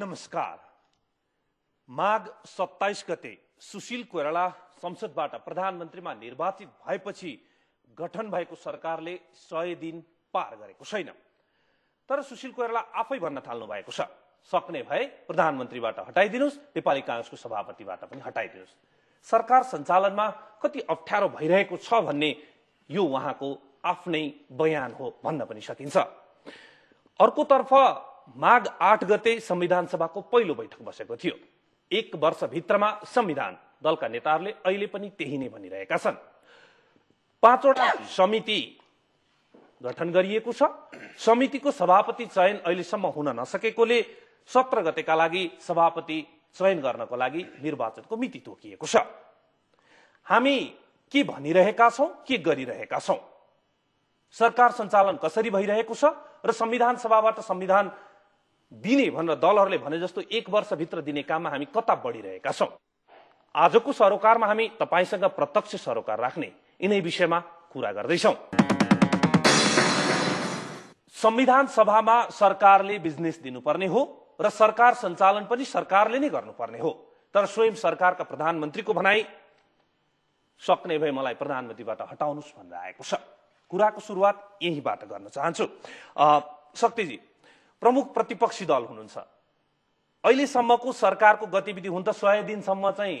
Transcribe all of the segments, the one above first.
नमस्कार माघ सत्ताइस गते सुशील कोइराला संसदबाट प्रधानमन्त्रीमा निर्वाचित भएपछि गठन भएको सरकारले सय दिन पार गरेको छैन तर सुशील कोइराला आफै भन्न थाल्नु भएको छ सक्ने भए प्रधानमन्त्रीबाट हटाइदिनुहोस् नेपाली काङ्ग्रेसको सभापतिबाट पनि हटाइदिनुहोस् सरकार सञ्चालनमा कति अप्ठ्यारो भइरहेको छ भन्ने यो उहाँको आफ्नै बयान हो भन्न पनि सकिन्छ अर्कोतर्फ माघ आठ गते संविधान सभाको पहिलो बैठक बसेको थियो एक वर्षभित्रमा संविधान दलका नेताहरूले अहिले पनि त्यही नै भनिरहेका छन् पाँचवटा समिति गठन गरिएको छ समितिको सभापति चयन अहिलेसम्म हुन नसकेकोले सत्र गतेका लागि सभापति चयन गर्नको लागि निर्वाचनको मिति तोकिएको छ हामी के भनिरहेका छौँ के गरिरहेका छौँ सरकार सञ्चालन कसरी भइरहेको छ र संविधान सभाबाट संविधान दिने भनेर दलहरूले भने जस्तो एक वर्षभित्र दिने काममा हामी कता बढिरहेका छौँ आजको सरोकारमा हामी तपाईँसँग प्रत्यक्ष सरोकार राख्ने यिनै विषयमा कुरा गर्दैछौँ संविधान सभामा सरकारले बिजनेस दिनुपर्ने हो र सरकार सञ्चालन पनि सरकारले नै गर्नुपर्ने हो तर स्वयं सरकारका प्रधानमन्त्रीको भनाई सक्ने भए मलाई प्रधानमन्त्रीबाट हटाउनुहोस् भनेर आएको छ कुराको सुरुवात यहीँबाट गर्न चाहन्छु शक्तिजी प्रमुख प्रतिपक्षी दल हुनुहुन्छ अहिलेसम्मको सरकारको गतिविधि हुन त सय दिनसम्म चाहिँ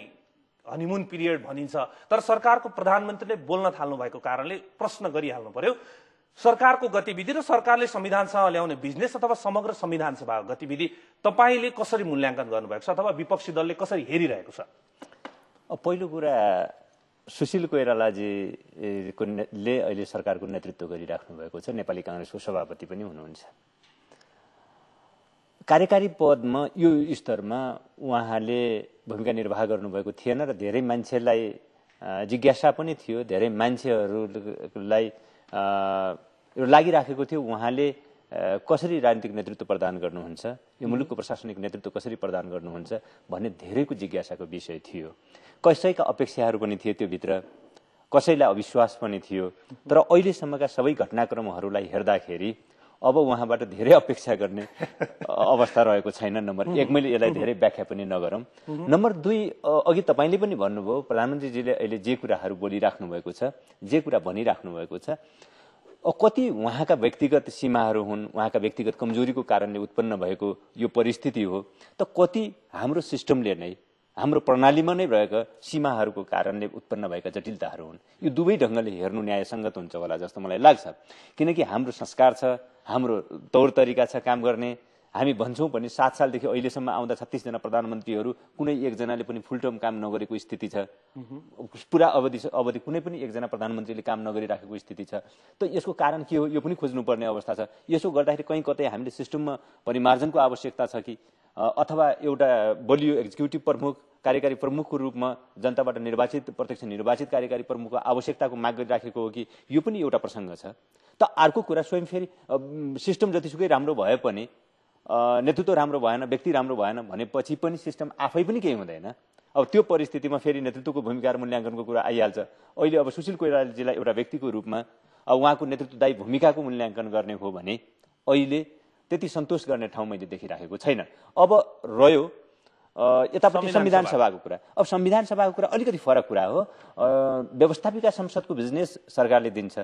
हनिमुन पिरियड भनिन्छ तर सरकारको प्रधानमन्त्रीले बोल्न थाल्नु भएको कारणले प्रश्न गरिहाल्नु पर्यो सरकारको गतिविधि र सरकारले संविधानसँग ल्याउने बिजनेस अथवा समग्र संविधान सभाको गतिविधि तपाईँले कसरी मूल्याङ्कन गर्नुभएको छ अथवा विपक्षी दलले कसरी हेरिरहेको छ पहिलो कुरा सुशील कोइरालाजीको ले अहिले सरकारको नेतृत्व गरिराख्नु भएको छ नेपाली काङ्ग्रेसको सभापति पनि हुनुहुन्छ कार्यकारी पदमा यो स्तरमा उहाँले भूमिका निर्वाह गर्नुभएको थिएन र धेरै मान्छेलाई जिज्ञासा पनि थियो धेरै मान्छेहरूलाई लागिराखेको थियो उहाँले कसरी राजनीतिक नेतृत्व प्रदान गर्नुहुन्छ यो मुलुकको प्रशासनिक नेतृत्व कसरी प्रदान गर्नुहुन्छ भन्ने धेरैको जिज्ञासाको विषय थियो कसैका अपेक्षाहरू पनि थिए त्योभित्र कसैलाई अविश्वास पनि थियो तर अहिलेसम्मका सबै घटनाक्रमहरूलाई हेर्दाखेरि अब उहाँबाट धेरै अपेक्षा गर्ने अवस्था रहेको छैन नम्बर एक मैले यसलाई धेरै व्याख्या पनि नगरौँ नम्बर दुई अघि तपाईँले पनि भन्नुभयो प्रधानमन्त्रीजीले अहिले जे कुराहरू बोलिराख्नु भएको छ जे कुरा भनिराख्नु भएको छ कति उहाँका व्यक्तिगत सीमाहरू हुन् उहाँका व्यक्तिगत कमजोरीको कारणले उत्पन्न भएको यो परिस्थिति हो त कति हाम्रो सिस्टमले नै हाम्रो प्रणालीमा नै रहेका सीमाहरूको कारणले उत्पन्न भएका जटिलताहरू हुन् यो दुवै ढङ्गले हेर्नु न्यायसङ्गत हुन्छ होला जस्तो मलाई लाग्छ किनकि हाम्रो संस्कार छ हाम्रो तौर तरिका छ काम गर्ने हामी भन्छौँ पनि सात सालदेखि अहिलेसम्म आउँदा छत्तिसजना प्रधानमन्त्रीहरू कुनै एकजनाले पनि फुल टर्म काम नगरेको स्थिति छ पुरा अवधि अवधि कुनै पनि एकजना प्रधानमन्त्रीले काम नगरिराखेको स्थिति छ त यसको कारण के हो यो पनि खोज्नुपर्ने अवस्था छ यसो गर्दाखेरि कहीँ कतै हामीले सिस्टममा परिमार्जनको आवश्यकता छ कि अथवा एउटा बलियो एक्जिक्युटिभ प्रमुख कार्यकारी प्रमुखको रूपमा जनताबाट निर्वाचित प्रत्यक्ष निर्वाचित कार्यकारी प्रमुखको आवश्यकताको माग गरिराखेको हो कि यो पनि एउटा प्रसङ्ग छ त अर्को कुरा स्वयं फेरि सिस्टम जतिसुकै राम्रो भए पनि नेतृत्व राम्रो भएन व्यक्ति राम्रो भएन भनेपछि पनि सिस्टम आफै पनि केही हुँदैन अब त्यो परिस्थितिमा फेरि नेतृत्वको भूमिका र मूल्याङ्कनको कुरा आइहाल्छ अहिले अब सुशील कोइरालाजीलाई एउटा व्यक्तिको रूपमा अब उहाँको नेतृत्वदायी भूमिकाको मूल्याङ्कन गर्ने हो भने अहिले त्यति सन्तोष गर्ने ठाउँ मैले देखिराखेको छैन अब रह्यो यतापट्टि संविधान सभाको कुरा अब संविधान सभाको कुरा अलिकति फरक कुरा हो व्यवस्थापिका संसदको बिजनेस सरकारले दिन्छ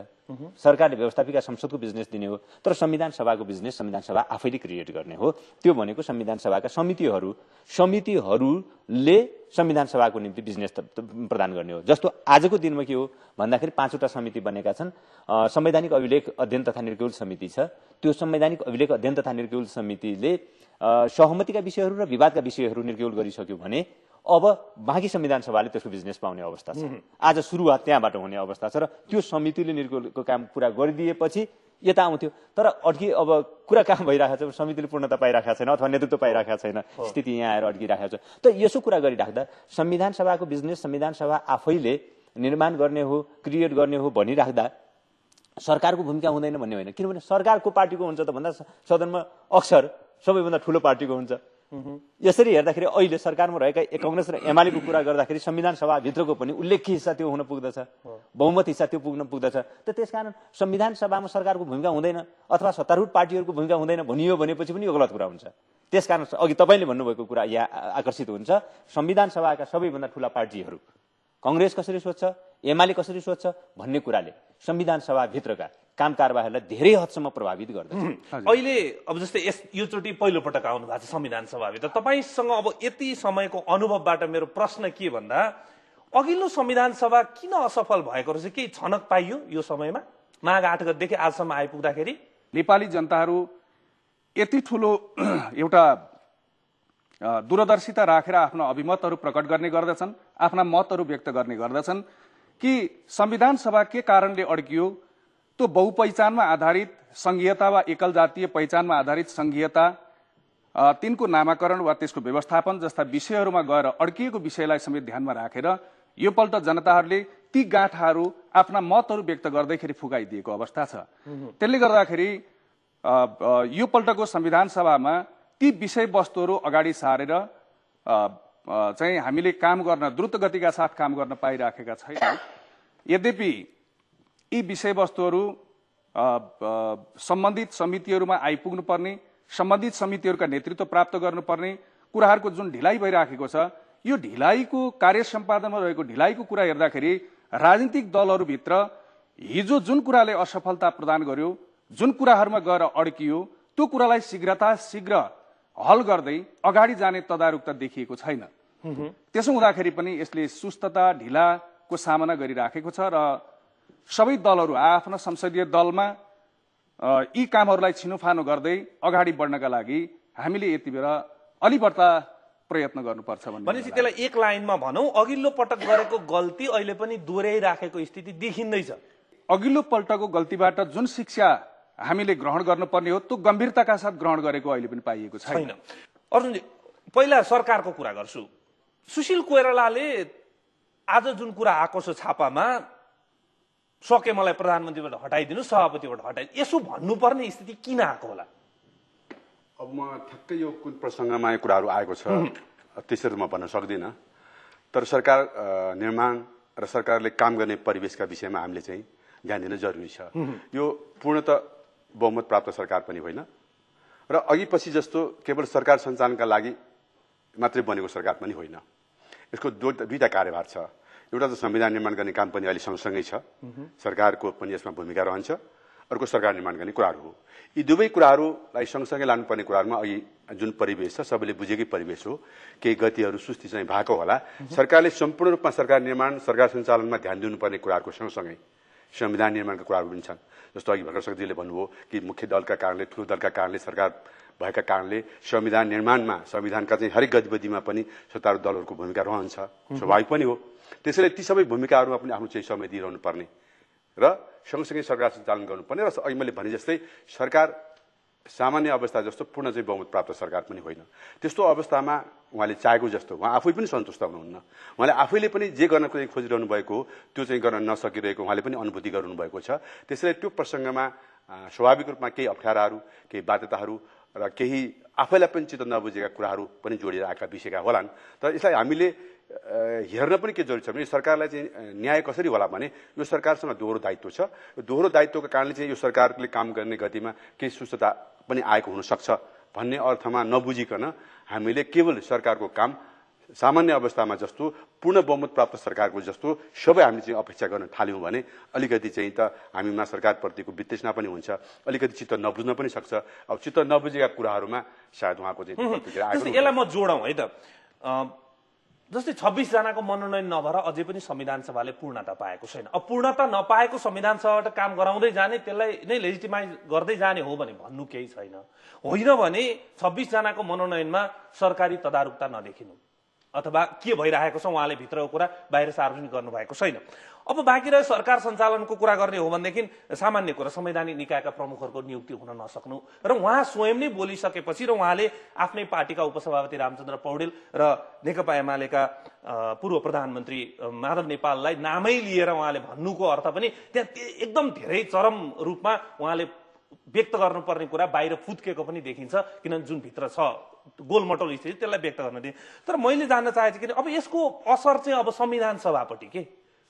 सरकारले व्यवस्थापिका संसदको बिजनेस दिने हो तर संविधान सभाको बिजनेस संविधान सभा आफैले क्रिएट गर्ने हो त्यो भनेको संविधान सभाका समितिहरू समितिहरू ले संविधान सभाको निम्ति बिजनेस प्रदान गर्ने हो जस्तो आजको दिनमा के हो भन्दाखेरि पाँचवटा समिति बनेका छन् संवैधानिक अभिलेख अध्ययन तथा निर्क्युल समिति छ त्यो संवैधानिक अभिलेख अध्ययन तथा निर्क्युल समितिले सहमतिका विषयहरू र विवादका विषयहरू निर्क्युल गरिसक्यो भने अब बाँकी संविधान सभाले त्यसको बिजनेस पाउने अवस्था छ आज सुरुवात त्यहाँबाट हुने अवस्था छ र त्यो समितिले निर्कुलको काम पुरा गरिदिएपछि यता आउँथ्यो तर अड्की अब कुरा कहाँ भइरहेको छ समितिले पूर्णता पाइरहेको छैन अथवा नेतृत्व पाइरहेको छैन स्थिति यहाँ आएर अड्किरहेको छ त यसो कुरा गरिराख्दा संविधान सभाको बिजनेस संविधान सभा आफैले निर्माण गर्ने हो क्रिएट गर्ने हो भनिराख्दा सरकारको भूमिका हुँदैन भन्ने होइन किनभने सरकारको पार्टीको हुन्छ त भन्दा सदनमा अक्सर सबैभन्दा ठुलो पार्टीको हुन्छ यसरी हेर्दाखेरि अहिले सरकारमा रहेका कङ्ग्रेस र एमालेको कुरा गर्दाखेरि संविधान सभाभित्रको पनि उल्लेख्य हिस्सा त्यो हुन पुग्दछ बहुमत हिस्सा त्यो पुग्न पुग्दछ त त्यसकारण संविधान सभामा सरकारको भूमिका हुँदैन अथवा सत्तारूढ पार्टीहरूको भूमिका हुँदैन भनियो भनेपछि पनि यो गलत कुरा हुन्छ त्यसकारण अघि तपाईँले भन्नुभएको कुरा यहाँ आकर्षित हुन्छ संविधान सभाका सबैभन्दा ठुला पार्टीहरू कङ्ग्रेस कसरी सोध्छ एमाले कसरी सोध्छ भन्ने कुराले संविधान सभाभित्रका काम कारबाहीहरूलाई धेरै हदसम्म प्रभावित गर्दछ अहिले अब जस्तै यस योचोटि पहिलोपटक आउनु भएको छ संविधान सभाभित्र तपाईँसँग अब यति समयको अनुभवबाट मेरो प्रश्न के भन्दा अघिल्लो संविधान सभा किन असफल भएको रहेछ केही छनक पाइयो यो समयमा माघ आठ आजसम्म आइपुग्दाखेरि नेपाली जनताहरू यति ठुलो एउटा दूरदर्शिता राखेर आफ्ना अभिमतहरू प्रकट गर्ने गर्दछन् आफ्ना मतहरू व्यक्त गर्ने गर्दछन् कि संविधान सभा के कारणले अड्कियो त्यो बहुपहिचानमा आधारित संघीयता वा एकल जातीय पहिचानमा आधारित संघीयता तिनको नामाकरण वा त्यसको व्यवस्थापन जस्ता विषयहरूमा गएर अड्किएको विषयलाई समेत ध्यानमा राखेर यो पल्ट जनताहरूले ती गाँठाहरू आफ्ना मतहरू व्यक्त गर्दैखेरि फुकाइदिएको अवस्था छ त्यसले गर्दाखेरि यो पल्टको संविधान सभामा ती विषयवस्तुहरू अगाडि सारेर चाहिँ हामीले काम गर्न द्रुत गतिका साथ काम गर्न पाइराखेका छैनौँ यद्यपि यी विषयवस्तुहरू सम्बन्धित समितिहरूमा आइपुग्नुपर्ने सम्बन्धित समितिहरूका नेतृत्व प्राप्त गर्नुपर्ने कुराहरूको जुन ढिलाइ भइराखेको छ यो ढिलाइको कार्य सम्पादनमा रहेको ढिलाइको कुरा हेर्दाखेरि राजनीतिक दलहरूभित्र हिजो जुन कुराले असफलता प्रदान गर्यो जुन कुराहरूमा गएर अड्कियो त्यो कुरालाई शीघ्रता शीघ्र हल गर्दै अगाडि जाने तदारुकता देखिएको छैन त्यसो हुँदाखेरि पनि यसले सुस्तता ढिलाको सामना गरिराखेको छ र सबै दलहरू आआफ्ना संसदीय दलमा यी कामहरूलाई छिनोफानो गर्दै अगाडि बढ्नका लागि हामीले यति बेला अलि बढ्ता प्रयत्न गर्नुपर्छ भनेपछि त्यसलाई एक लाइनमा भनौँ अघिल्लो पटक गरेको गल्ती अहिले पनि दोहोऱ्याइराखेको स्थिति देखिँदैछ अघिल्लो पल्टको गल्तीबाट जुन शिक्षा हामीले ग्रहण गर्नुपर्ने हो त्यो गम्भीरताका साथ ग्रहण गरेको अहिले पनि पाइएको छैन अर्जुनजी पहिला सरकारको कुरा गर्छु सुशील कोइरालाले आज जुन कुरा आएको छ छापामा सके मलाई प्रधानमन्त्रीबाट हटाइदिनु सभापतिबाट हटाइ यसो भन्नुपर्ने स्थिति किन आएको होला अब म ठ्याक्कै यो कुन प्रसङ्गमा यो कुराहरू आएको छ त्यसरी म भन्न सक्दिनँ तर सरकार निर्माण र सरकारले काम गर्ने परिवेशका विषयमा हामीले चाहिँ ध्यान दिन जरुरी छ यो पूर्णत बहुमत प्राप्त सरकार पनि होइन र अघि पछि जस्तो केवल सरकार सञ्चालनका लागि मात्रै बनेको सरकार पनि होइन यसको दुईवटा कार्यभार छ एउटा त संविधान निर्माण गर्ने काम पनि अहिले सँगसँगै छ सरकारको पनि यसमा भूमिका रहन्छ अर्को सरकार निर्माण गर्ने कुराहरू हो यी दुवै कुराहरूलाई सँगसँगै लानुपर्ने कुराहरूमा अघि जुन परिवेश छ सबैले बुझेकै परिवेश हो केही गतिहरू सुस्ती चाहिँ भएको होला सरकारले सम्पूर्ण रूपमा सरकार निर्माण सरकार सञ्चालनमा ध्यान दिनुपर्ने कुराहरूको सँगसँगै संविधान निर्माणका कुराहरू पनि छन् जस्तो अघि भर्खर शक्तिले भन्नुभयो कि मुख्य दलका कारणले ठुलो दलका कारणले सरकार भएका कारणले संविधान निर्माणमा संविधानका चाहिँ हरेक गतिविधिमा पनि सत्तारूढ दलहरूको भूमिका रहन्छ स्वाभाविक पनि हो त्यसैले ती सबै भूमिकाहरूमा पनि आफ्नो चाहिँ समय दिइरहनु पर्ने र सँगसँगै सरकार सञ्चालन गर्नुपर्ने र अघि मैले भने जस्तै सरकार सामान्य अवस्था जस्तो पूर्ण चाहिँ बहुमत प्राप्त सरकार पनि होइन त्यस्तो अवस्थामा उहाँले चाहेको जस्तो उहाँ आफै पनि सन्तुष्ट हुनुहुन्न उहाँले आफैले पनि जे गर्न खोजिरहनु भएको त्यो चाहिँ गर्न नसकिरहेको उहाँले पनि अनुभूति भएको छ त्यसैले त्यो प्रसङ्गमा स्वाभाविक रूपमा केही अप्ठ्याराहरू केही बाध्यताहरू र केही आफैलाई पनि चित्त नबुझेका कुराहरू पनि जोडिएर आएका विषयका होलान् तर यसलाई हामीले हेर्न पनि के जरुरी छ भने सरकारलाई चाहिँ न्याय कसरी होला भने यो सरकारसँग दोहोरो दायित्व छ यो दोहोरो दायित्वको कारणले चाहिँ यो सरकारले काम गर्ने गतिमा केही सुस्थता पनि आएको हुनसक्छ भन्ने अर्थमा नबुझिकन हामीले केवल सरकारको काम सामान्य अवस्थामा जस्तो पूर्ण बहुमत प्राप्त सरकारको जस्तो सबै हामीले चाहिँ अपेक्षा गर्न थाल्यौँ भने अलिकति चाहिँ त हामीमा सरकारप्रतिको वितृष्णा पनि हुन्छ अलिकति चित्त नबुझ्न पनि सक्छ अब चित्त नबुझेका कुराहरूमा सायद उहाँको चाहिँ यसलाई म जोडौँ है त जस्तै छब्बिसजनाको मनोनयन नभएर अझै पनि संविधान सभाले पूर्णता पाएको छैन अब पूर्णता नपाएको संविधान सभाबाट काम गराउँदै जाने त्यसलाई नै लेजिटिमाइज गर्दै जाने हो भने भन्नु केही छैन होइन भने छब्बिसजनाको मनोनयनमा सरकारी तदारुकता नदेखिनु अथवा के भइरहेको छ उहाँले भित्रको कुरा बाहिर सार्वजनिक गर्नुभएको छैन अब बाँकी रह्यो सरकार सञ्चालनको कुरा गर्ने हो भनेदेखि सामान्य कुरा संवैधानिक निकायका प्रमुखहरूको नियुक्ति हुन नसक्नु र उहाँ स्वयं नै बोलिसकेपछि र उहाँले आफ्नै पार्टीका उपसभापति रामचन्द्र पौडेल र नेकपा एमालेका पूर्व प्रधानमन्त्री माधव नेपाललाई नामै लिएर उहाँले भन्नुको अर्थ पनि त्यहाँ एकदम धेरै चरम रूपमा उहाँले व्यक्त गर्नुपर्ने कुरा बाहिर फुत्केको पनि देखिन्छ किनभने भित्र छ गोलमटोल स्थिति त्यसलाई व्यक्त गर्न दिए तर मैले जान्न चाहेको किन अब यसको असर चाहिँ अब संविधान सभापट्टि के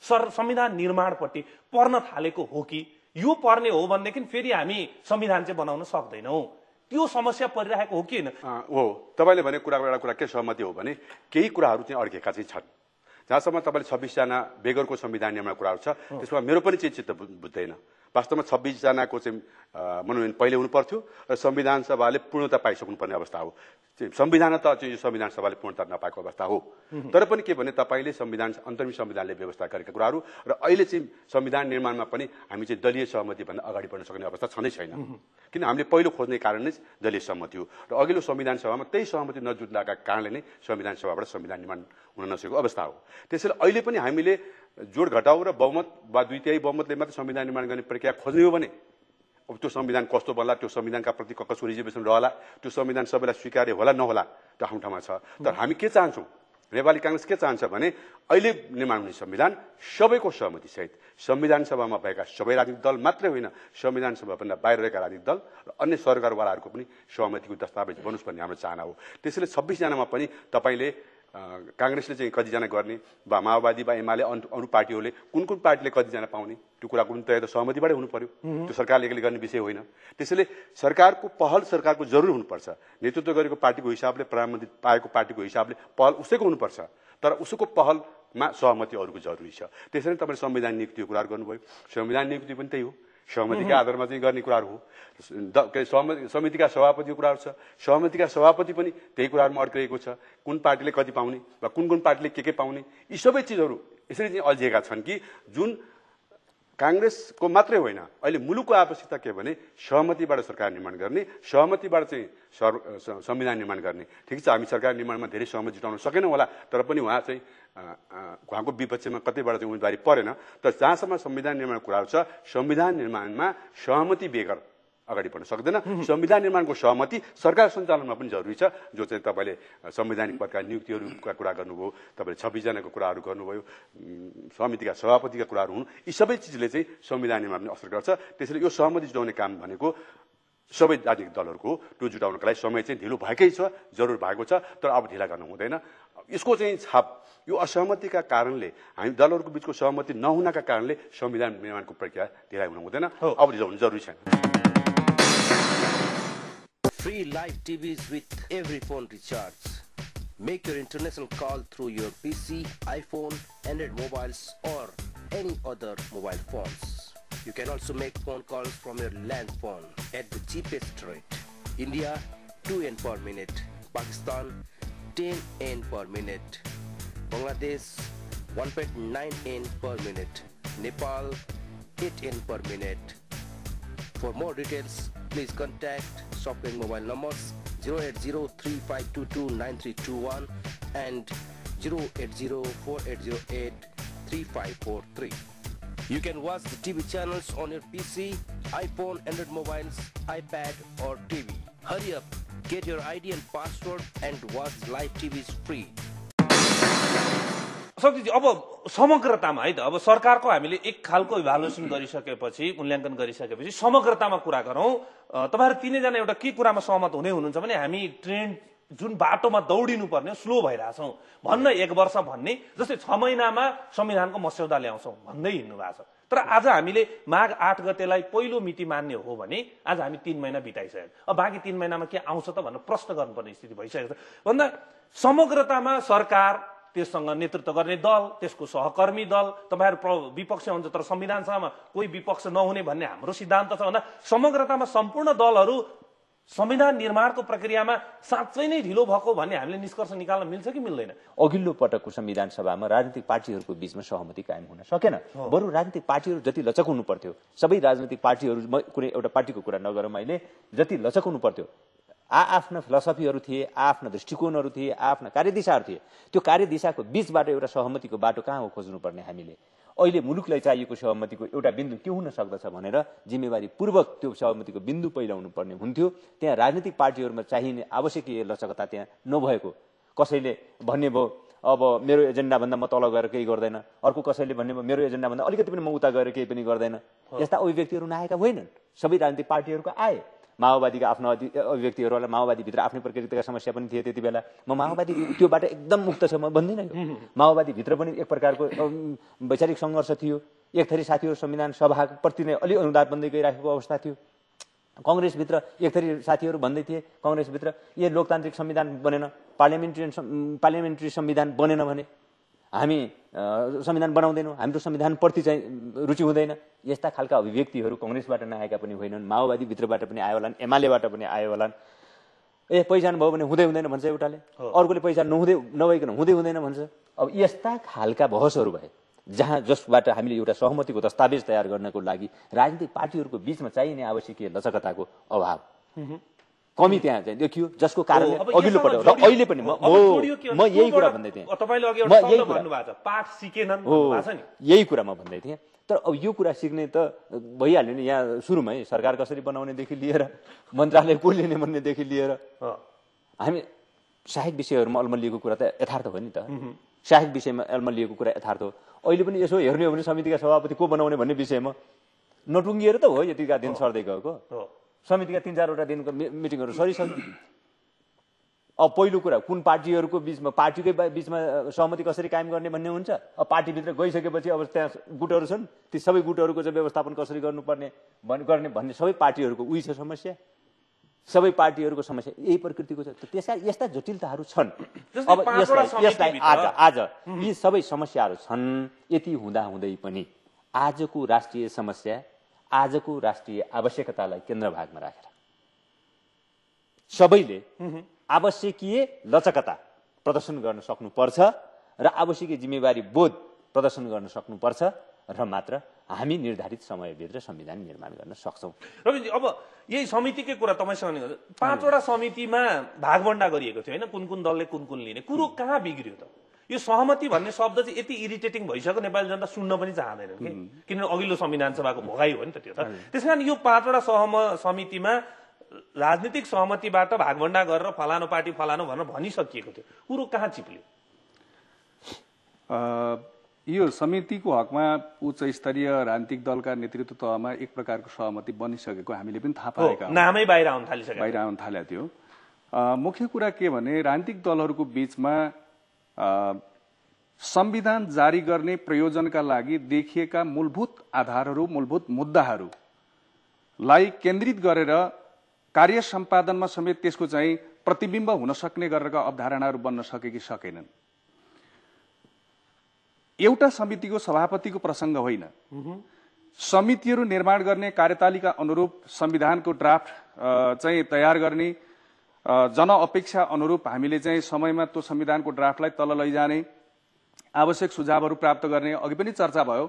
सर संविधान निर्माणपट्टि पर्न थालेको हो कि यो पर्ने हो भनेदेखि फेरि हामी संविधान चाहिँ बनाउन सक्दैनौँ त्यो समस्या परिरहेको हो कि होइन हो तपाईँले भनेको कुराको एउटा कुरा के सहमति हो भने केही कुराहरू चाहिँ अड्केका चाहिँ छन् जहाँसम्म तपाईँले छब्बिसजना बेगरको संविधान निर्माण कुराहरू छ त्यसमा मेरो पनि चाहिँ चित्त बुझ्दैन वास्तवमा छब्बिसजनाको चाहिँ मनोनयन पहिले हुनुपर्थ्यो र संविधान सभाले पूर्णता पाइसक्नुपर्ने अवस्था हो संविधान त चाहिँ यो संविधान सभाले पूर्णता नपाएको अवस्था हो तर पनि के भने तपाईँले संविधान अन्तरिम संविधानले व्यवस्था गरेका कुराहरू र अहिले चाहिँ संविधान निर्माणमा पनि हामी चाहिँ दलीय सहमतिभन्दा अगाडि बढ्न सक्ने अवस्था छँदै छैन किन हामीले पहिलो खोज्ने कारण नै दलीय सहमति हो र अघिल्लो संविधान सभामा त्यही सहमति नजुट्दाका कारणले नै संविधान सभाबाट संविधान निर्माण हुन नसकेको अवस्था हो त्यसैले अहिले पनि हामीले जोड घटाउ र बहुमत वा दुई तिहाई बहुमतले मात्रै संविधान निर्माण गर्ने प्रक्रिया खोज्ने हो भने अब त्यो संविधान कस्तो बन्ला त्यो संविधानका प्रति कसको रिजर्भेसन रहला त्यो संविधान सबैलाई स्वीकार्य होला नहोला त्यो आफ्नो ठाउँमा छ तर हामी के चाहन्छौँ नेपाली काङ्ग्रेस के चाहन्छ भने अहिले निर्माण हुने संविधान सबैको सहमतिसहित संविधान सभामा भएका सबै राजनीतिक दल मात्रै होइन संविधान सभाभन्दा बाहिर रहेका राजनीतिक दल र अन्य सरकारवालाहरूको पनि सहमतिको दस्तावेज बनोस् भन्ने हाम्रो चाहना हो त्यसैले छब्बिसजनामा पनि तपाईँले काङ्ग्रेसले चाहिँ कतिजना गर्ने वा माओवादी वा एमाले अनु अरू पार्टीहरूले कुन कुन पार्टीले कतिजना पाउने त्यो कुरा पनि तय त सहमतिबाटै हुनु पर्यो त्यो सरकारले एक्लै गर्ने विषय होइन त्यसैले सरकारको पहल सरकारको जरुर हुनुपर्छ नेतृत्व गरेको पार्टीको हिसाबले प्रधानमन्त्री पाएको पार्टीको हिसाबले पहल उसैको हुनुपर्छ तर उसको पहलमा सहमति अरूको जरुरी छ त्यसरी नै तपाईँले संविधान नियुक्तिको कुराहरू गर्नुभयो संविधान नियुक्ति पनि त्यही हो सहमतिका आधारमा चाहिँ गर्ने कुराहरू हो के सहमति समितिका सभापतिको कुराहरू छ सहमतिका सभापति पनि त्यही कुराहरूमा अड्किएको छ कुन पार्टीले कति पाउने वा कुन कुन पार्टीले के के पाउने यी सबै चिजहरू यसरी चाहिँ अल्झिएका छन् कि जुन काङ्ग्रेसको मात्रै होइन अहिले मुलुकको आवश्यकता के भने सहमतिबाट सरकार निर्माण गर्ने सहमतिबाट चाहिँ सर संविधान निर्माण गर्ने ठिक छ हामी सरकार निर्माणमा धेरै सहमति जुटाउन सकेनौँ होला तर पनि उहाँ चाहिँ उहाँको विपक्षमा कतैबाट चाहिँ उम्मेदवारी परेन तर जहाँसम्म संविधान निर्माण कुराहरू छ संविधान निर्माणमा सहमति बेगर अगाडि बढ्न सक्दैन संविधान निर्माणको सहमति सरकार सञ्चालनमा पनि जरुरी छ जो चाहिँ तपाईँले संवैधानिक पदका नियुक्तिहरूका कुरा गर्नुभयो तपाईँले छब्बिसजनाको कुराहरू गर्नुभयो समितिका सभापतिका कुराहरू हुनु यी सबै चिजले चाहिँ संविधान पनि असर गर्छ त्यसैले यो सहमति जुटाउने काम भनेको सबै राजनीतिक दलहरूको त्यो जुटाउनको लागि समय चाहिँ ढिलो भएकै छ जरुर भएको छ तर अब ढिला गर्नु हुँदैन यसको चाहिँ छाप यो असहमतिका कारणले हामी दलहरूको बिचको सहमति नहुनका कारणले संविधान निर्माणको प्रक्रिया ढिलाइ हुन हुँदैन अब रिजाउनु जरुरी छैन Free live TVs with every phone recharge. Make your international call through your PC, iPhone, Android mobiles or any other mobile phones. You can also make phone calls from your land phone at the cheapest rate. India 2 N per minute. Pakistan 10 N per minute. Bangladesh 1.9 in per minute, Nepal 8 in per minute. For more details, please contact Shopping mobile numbers 08035229321 and 08048083543. You can watch the TV channels on your PC, iPhone, Android mobiles, iPad or TV. Hurry up, get your ID and password and watch live TVs free. शक्तिजी अब समग्रतामा है त अब सरकारको हामीले एक खालको evaluation गरिसकेपछि मूल्याङ्कन गरिसकेपछि समग्रतामा कुरा गरौँ तपाईँहरू तिनैजना एउटा के कुरामा सहमत हुने हुनुहुन्छ भने हामी ट्रेन जुन बाटोमा दौडिनुपर्ने स्लो भइरहेछौँ भन्न एक वर्ष भन्ने जस्तै छ महिनामा संविधानको मस्यौदा ल्याउँछौँ भन्दै हिँड्नु भएको छ तर आज हामीले माघ आठ गतेलाई पहिलो मिति मान्ने हो भने आज हामी तिन महिना बिताइसकेको अब बाँकी तिन महिनामा के आउँछ त भनेर प्रश्न गर्नुपर्ने स्थिति भइसकेको छ भन्दा समग्रतामा सरकार त्यससँग नेतृत्व गर्ने दल त्यसको सहकर्मी दल तपाईँहरू प्र विपक्ष हुन्छ तर संविधानसभामा कोही विपक्ष नहुने भन्ने हाम्रो सिद्धान्त छ भन्दा समग्रतामा सम्पूर्ण दलहरू संविधान निर्माणको प्रक्रियामा साँच्चै नै ढिलो भएको भन्ने हामीले निष्कर्ष निकाल्न मिल्छ कि मिल्दैन अघिल्लो पटकको संविधान सभामा राजनीतिक पार्टीहरूको बिचमा सहमति कायम हुन सकेन बरु राजनीतिक पार्टीहरू जति लचक हुनु पर्थ्यो सबै राजनीतिक पार्टीहरू कुनै एउटा पार्टीको कुरा नगरौँ मैले जति लचक हुनु पर्थ्यो आआफ्ना फिलोसफीहरू थिए आआफ्ना दृष्टिकोणहरू थिए आआफ्ना कार्यदिशाहरू थिए त्यो कार्यदिशाको बिचबाट एउटा सहमतिको बाटो कहाँ हो खोज्नुपर्ने हामीले अहिले मुलुकलाई चाहिएको सहमतिको एउटा बिन्दु के हुन सक्दछ भनेर जिम्मेवारीपूर्वक त्यो सहमतिको बिन्दु पहिलाउनु पर्ने हुन्थ्यो त्यहाँ राजनीतिक पार्टीहरूमा चाहिने आवश्यकीय लचकता त्यहाँ नभएको कसैले भन्ने भयो अब मेरो एजेन्डाभन्दा म तल गएर केही गर्दैन अर्को कसैले भन्ने भयो मेरो एजेन्डाभन्दा अलिकति पनि म उता गएर केही पनि गर्दैन यस्ता अभिव्यक्तिहरू नआएका होइनन् सबै राजनीतिक पार्टीहरूको आए माओवादीका आफ्नो अभिव्यक्तिहरूलाई माओवादीभित्र आफ्नै प्रकृतिका समस्या पनि थिए त्यति बेला म माओवादी त्योबाट एकदम मुक्त छ म भन्दिनँ यो माओवादीभित्र पनि एक प्रकारको वैचारिक सङ्घर्ष थियो एक थरी साथीहरू संविधान सभाप्रति नै अलिक अनुदात बन्दै गइराखेको अवस्था थियो कङ्ग्रेसभित्र एक थरी साथीहरू भन्दै थिए कङ्ग्रेसभित्र यो लोकतान्त्रिक संविधान बनेन पार्लियामेन्ट्री पार्लियामेन्ट्री संविधान बनेन भने हामी संविधान बनाउँदैनौँ हाम्रो संविधानप्रति चाहिँ रुचि हुँदैन यस्ता खालका अभिव्यक्तिहरू कङ्ग्रेसबाट नआएका पनि होइनन् माओवादीभित्रबाट पनि आयो होलान् एमालेबाट पनि आयो होलान् ए पहिचान भयो भने हुँदै हुँदैन भन्छ एउटाले अर्कोले पहिचान नहुँदै नभइकन हुँदै हुँदैन भन्छ अब यस्ता खालका बहसहरू भए जहाँ जसबाट हामीले एउटा सहमतिको दस्तावेज तयार गर्नको लागि राजनीतिक पार्टीहरूको बिचमा चाहिने आवश्यकीय लचकताको अभाव कमी त्यहाँ चाहिँ देखियो जसको कारणले अघिल्लो पटक र अहिले पनि म म यही कुरा भन्दै थिएँ यही कुरा हो यही कुरा म भन्दै थिएँ तर अब यो कुरा सिक्ने त भइहाल्यो नि यहाँ सुरुमै सरकार कसरी बनाउनेदेखि लिएर मन्त्रालय को लिने भन्नेदेखि लिएर हामी सहायक विषयहरूमा लिएको कुरा त यथार्थ हो नि त सहायक विषयमा अल्मलिएको कुरा यथार्थ हो अहिले पनि यसो हेर्ने हो भने समितिका सभापति को बनाउने भन्ने विषयमा नटुङ्गिएर त हो यतिका दिन सर्दै गएको समितिका तिन चारवटा दिनको मिटिङहरू सरिसक्यो अब पहिलो कुरा कुन पार्टीहरूको बिचमा पार्टीकै बिचमा सहमति कसरी कायम गर्ने भन्ने हुन्छ अब पार्टीभित्र गइसकेपछि अब त्यहाँ गुटहरू छन् ती सबै गुटहरूको चाहिँ व्यवस्थापन कसरी गर्नुपर्ने गर्ने भन्ने सबै पार्टीहरूको उही छ समस्या सबै पार्टीहरूको समस्या यही प्रकृतिको छ त्यसका यस्ता जटिलताहरू छन् अब यसलाई आज आज यी सबै समस्याहरू छन् यति हुँदाहुँदै पनि आजको राष्ट्रिय समस्या आजको राष्ट्रिय आवश्यकतालाई केन्द्र भागमा राखेर सबैले आवश्यकीय लचकता प्रदर्शन गर्न सक्नुपर्छ र आवश्यकीय जिम्मेवारी बोध प्रदर्शन गर्न सक्नुपर्छ र मात्र हामी निर्धारित समयभित्र संविधान निर्माण गर्न सक्छौँ रविजी अब यही समितिकै कुरा तपाईँसँग पाँचवटा समितिमा भागभन्डा गरिएको थियो होइन कुन कुन दलले कुन कुन लिने कुरो कहाँ बिग्रियो त यो सहमति भन्ने शब्द चाहिँ यति इरिटेटिङ भइसक्यो नेपाली जनता सुन्न पनि चाहँदैनन् कि किनभने अघिल्लो संविधान सभाको भोगाइ हो नि त त्यो त त्यस कारण यो पाँचवटा सहम समितिमा राजनीतिक सहमतिबाट भागभन्डा गरेर फलानु पार्टी फलानु भनेर भनिसकिएको थियो कुरो कहाँ चिप्ल्यो यो समितिको हकमा उच्च स्तरीय राजनीतिक दलका नेतृत्व तहमा एक प्रकारको सहमति बनिसकेको हामीले पनि थाहा पाएका नामै बाहिर आउन थालिसक्यो बाहिर आउन थाल्यो थियो मुख्य कुरा के भने राजनीतिक दलहरूको बिचमा संविधान जारी गर्ने प्रयोजनका लागि देखिएका मूलभूत आधारहरू मूलभूत मुद्दाहरूलाई केन्द्रित गरेर कार्य सम्पादनमा समेत त्यसको चाहिँ प्रतिबिम्ब हुन सक्ने गरेरका अवधारणाहरू बन्न सके कि सकेनन् एउटा समितिको सभापतिको प्रसङ्ग होइन समितिहरू निर्माण गर्ने कार्यतालिका अनुरूप संविधानको ड्राफ्ट चाहिँ तयार गर्ने जनअपेक्षा अनुरूप हामीले चाहिँ समयमा त्यो संविधानको ड्राफ्टलाई तल लैजाने आवश्यक सुझावहरू प्राप्त गर्ने अघि पनि चर्चा भयो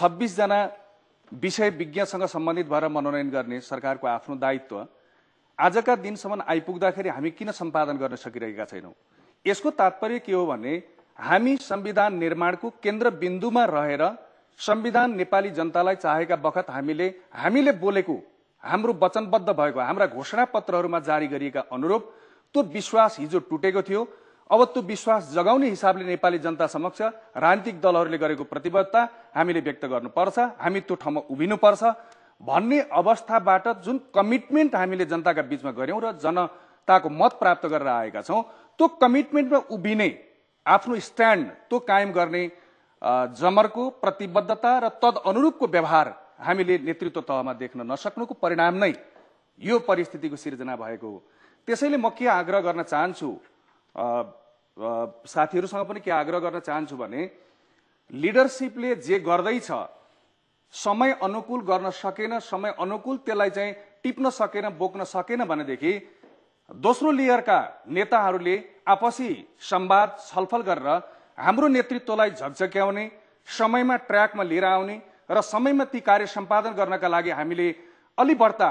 छब्बिसजना विषय विज्ञसँग सम्बन्धित भएर मनोनयन गर्ने सरकारको आफ्नो दायित्व आजका दिनसम्म आइपुग्दाखेरि हामी किन सम्पादन गर्न सकिरहेका छैनौँ यसको तात्पर्य के हो भने हामी संविधान निर्माणको केन्द्रबिन्दुमा रहेर संविधान नेपाली जनतालाई चाहेका बखत हामीले हामीले बोलेको हाम्रो वचनबद्ध भएको हाम्रा घोषणापत्रहरूमा जारी गरिएका अनुरूप त्यो विश्वास हिजो टुटेको थियो अब त्यो विश्वास जगाउने हिसाबले नेपाली जनता समक्ष राजनीतिक दलहरूले गरेको प्रतिबद्धता हामीले व्यक्त गर्नुपर्छ हामी त्यो ठाउँमा उभिनुपर्छ भन्ने अवस्थाबाट जुन कमिटमेन्ट हामीले जनताका बिचमा गऱ्यौँ र जनताको मत प्राप्त गरेर आएका छौँ त्यो कमिटमेन्टमा उभिने आफ्नो स्ट्यान्ड त्यो कायम गर्ने जमरको प्रतिबद्धता र तद अनुरूपको व्यवहार हामीले नेतृत्व तहमा देख्न नसक्नुको परिणाम नै यो परिस्थितिको सिर्जना भएको हो त्यसैले म के आग्रह गर्न चाहन्छु साथीहरूसँग पनि के आग्रह गर्न चाहन्छु भने लिडरसिपले जे गर्दैछ समय अनुकूल गर्न सकेन समय अनुकूल त्यसलाई चाहिँ टिप्न सकेन बोक्न सकेन भनेदेखि दोस्रो लेयरका नेताहरूले आपसी सम्वाद छलफल गरेर हाम्रो नेतृत्वलाई झकझक्याउने समयमा ट्र्याकमा लिएर आउने र समयमा ती कार्य सम्पादन गर्नका लागि हामीले अलि बढ्ता